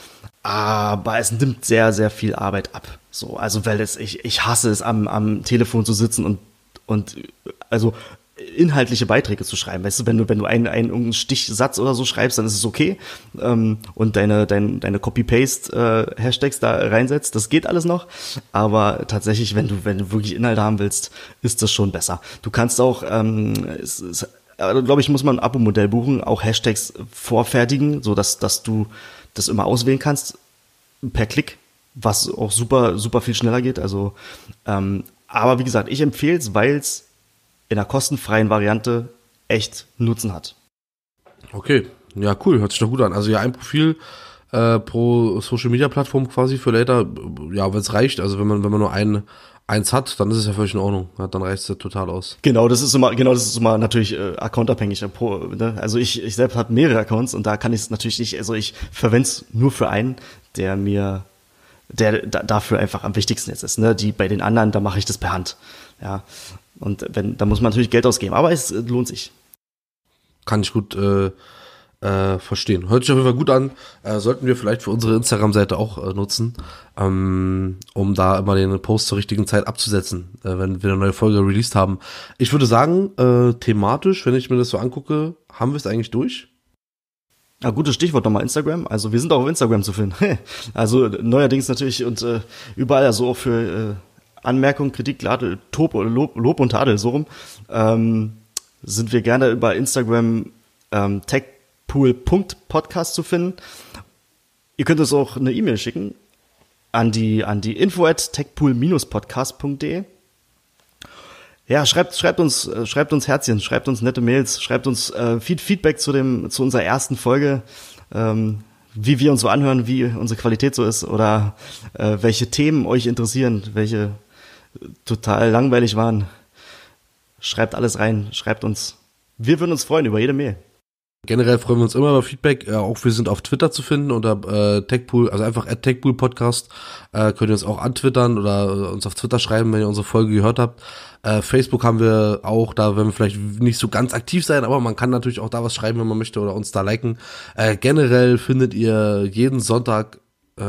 Aber es nimmt sehr, sehr viel Arbeit ab. So, also weil es, ich, ich hasse es, am, am Telefon zu sitzen und und also inhaltliche Beiträge zu schreiben. Weißt du, wenn du, wenn du einen, einen irgendeinen Stichsatz oder so schreibst, dann ist es okay. Ähm, und deine, dein, deine Copy-Paste-Hashtags äh, da reinsetzt, das geht alles noch. Aber tatsächlich, wenn du, wenn du wirklich Inhalte haben willst, ist das schon besser. Du kannst auch, ähm, es, es, also, glaube ich, muss man ein Abo-Modell buchen, auch Hashtags vorfertigen, sodass dass du das immer auswählen kannst per Klick, was auch super, super viel schneller geht. Also, ähm, aber wie gesagt, ich empfehle es, weil es in einer kostenfreien Variante echt Nutzen hat. Okay, ja, cool, hört sich doch gut an. Also ja, ein Profil äh, pro Social Media Plattform quasi für Later, ja, wenn es reicht, also wenn man, wenn man nur ein, eins hat, dann ist es ja völlig in Ordnung. Ja, dann reicht es ja total aus. Genau, das ist immer, genau, das ist immer natürlich äh, accountabhängig. Ne? Also ich, ich selbst habe mehrere Accounts und da kann ich es natürlich nicht, also ich verwende es nur für einen, der mir der dafür einfach am wichtigsten jetzt ist. Ne? Die bei den anderen, da mache ich das per Hand. Ja. Und wenn, da muss man natürlich Geld ausgeben, aber es äh, lohnt sich. Kann ich gut äh, äh, verstehen. Hört sich auf jeden Fall gut an. Äh, sollten wir vielleicht für unsere Instagram-Seite auch äh, nutzen, ähm, um da immer den Post zur richtigen Zeit abzusetzen, äh, wenn wir eine neue Folge released haben. Ich würde sagen, äh, thematisch, wenn ich mir das so angucke, haben wir es eigentlich durch. Ja, ah, gutes Stichwort nochmal Instagram. Also wir sind auch auf Instagram zu finden. also neuerdings natürlich und äh, überall, also auch für äh, Anmerkung, Kritik, Ladel, Lob, Lob, und Tadel, so rum, ähm, sind wir gerne über Instagram ähm, techpool.podcast zu finden. Ihr könnt uns auch eine E-Mail schicken an die, an die info at techpool-podcast.de. Ja, schreibt, schreibt uns, äh, schreibt uns Herzchen, schreibt uns nette Mails, schreibt uns äh, Feedback zu dem, zu unserer ersten Folge, ähm, wie wir uns so anhören, wie unsere Qualität so ist oder äh, welche Themen euch interessieren, welche total langweilig waren, schreibt alles rein, schreibt uns. Wir würden uns freuen über jede Mail. Generell freuen wir uns immer über Feedback. Äh, auch wir sind auf Twitter zu finden unter äh, Techpool, also einfach at Techpool Podcast. Äh, könnt ihr uns auch antwittern oder äh, uns auf Twitter schreiben, wenn ihr unsere Folge gehört habt. Äh, Facebook haben wir auch, da werden wir vielleicht nicht so ganz aktiv sein, aber man kann natürlich auch da was schreiben, wenn man möchte oder uns da liken. Äh, generell findet ihr jeden Sonntag äh,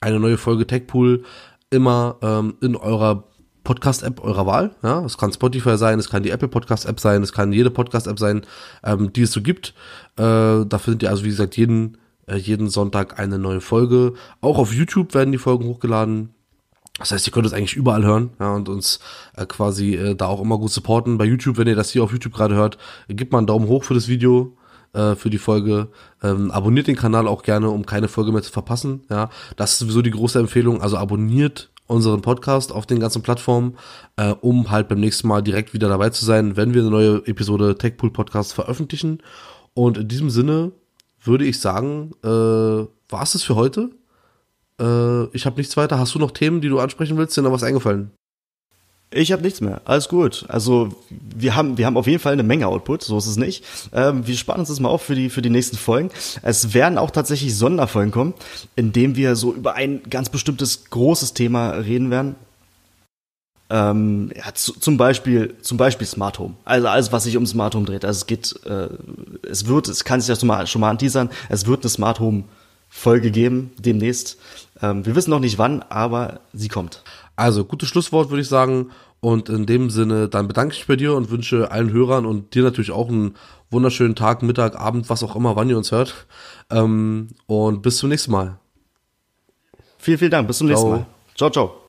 eine neue Folge Techpool immer ähm, in eurer Podcast-App eurer Wahl. Ja, es kann Spotify sein, es kann die Apple Podcast-App sein, es kann jede Podcast-App sein, ähm, die es so gibt. Äh, da findet ihr also, wie gesagt, jeden, äh, jeden Sonntag eine neue Folge. Auch auf YouTube werden die Folgen hochgeladen. Das heißt, ihr könnt es eigentlich überall hören ja, und uns äh, quasi äh, da auch immer gut supporten. Bei YouTube, wenn ihr das hier auf YouTube gerade hört, äh, gebt mal einen Daumen hoch für das Video äh, für die Folge. Ähm, abonniert den Kanal auch gerne, um keine Folge mehr zu verpassen. Ja, das ist sowieso die große Empfehlung. Also abonniert unseren Podcast auf den ganzen Plattformen, äh, um halt beim nächsten Mal direkt wieder dabei zu sein, wenn wir eine neue Episode Techpool Podcast veröffentlichen. Und in diesem Sinne würde ich sagen, äh, war es das für heute. Äh, ich habe nichts weiter. Hast du noch Themen, die du ansprechen willst? Sind da was eingefallen? Ich habe nichts mehr. Alles gut. Also wir haben, wir haben auf jeden Fall eine Menge Output, so ist es nicht. Ähm, wir sparen uns das mal auf für die, für die nächsten Folgen. Es werden auch tatsächlich Sonderfolgen kommen, in denen wir so über ein ganz bestimmtes großes Thema reden werden. Ähm, ja, zu, zum Beispiel, zum Beispiel Smart Home. Also alles, was sich um Smart Home dreht. Also es geht, äh, es wird, es kann sich das schon mal, schon mal anteasern, es wird eine Smart Home Folge geben, demnächst. Ähm, wir wissen noch nicht wann, aber sie kommt. Also, gutes Schlusswort würde ich sagen. Und in dem Sinne, dann bedanke ich mich bei dir und wünsche allen Hörern und dir natürlich auch einen wunderschönen Tag, Mittag, Abend, was auch immer, wann ihr uns hört. Ähm, und bis zum nächsten Mal. Vielen, vielen Dank. Bis zum ciao. nächsten Mal. Ciao, ciao.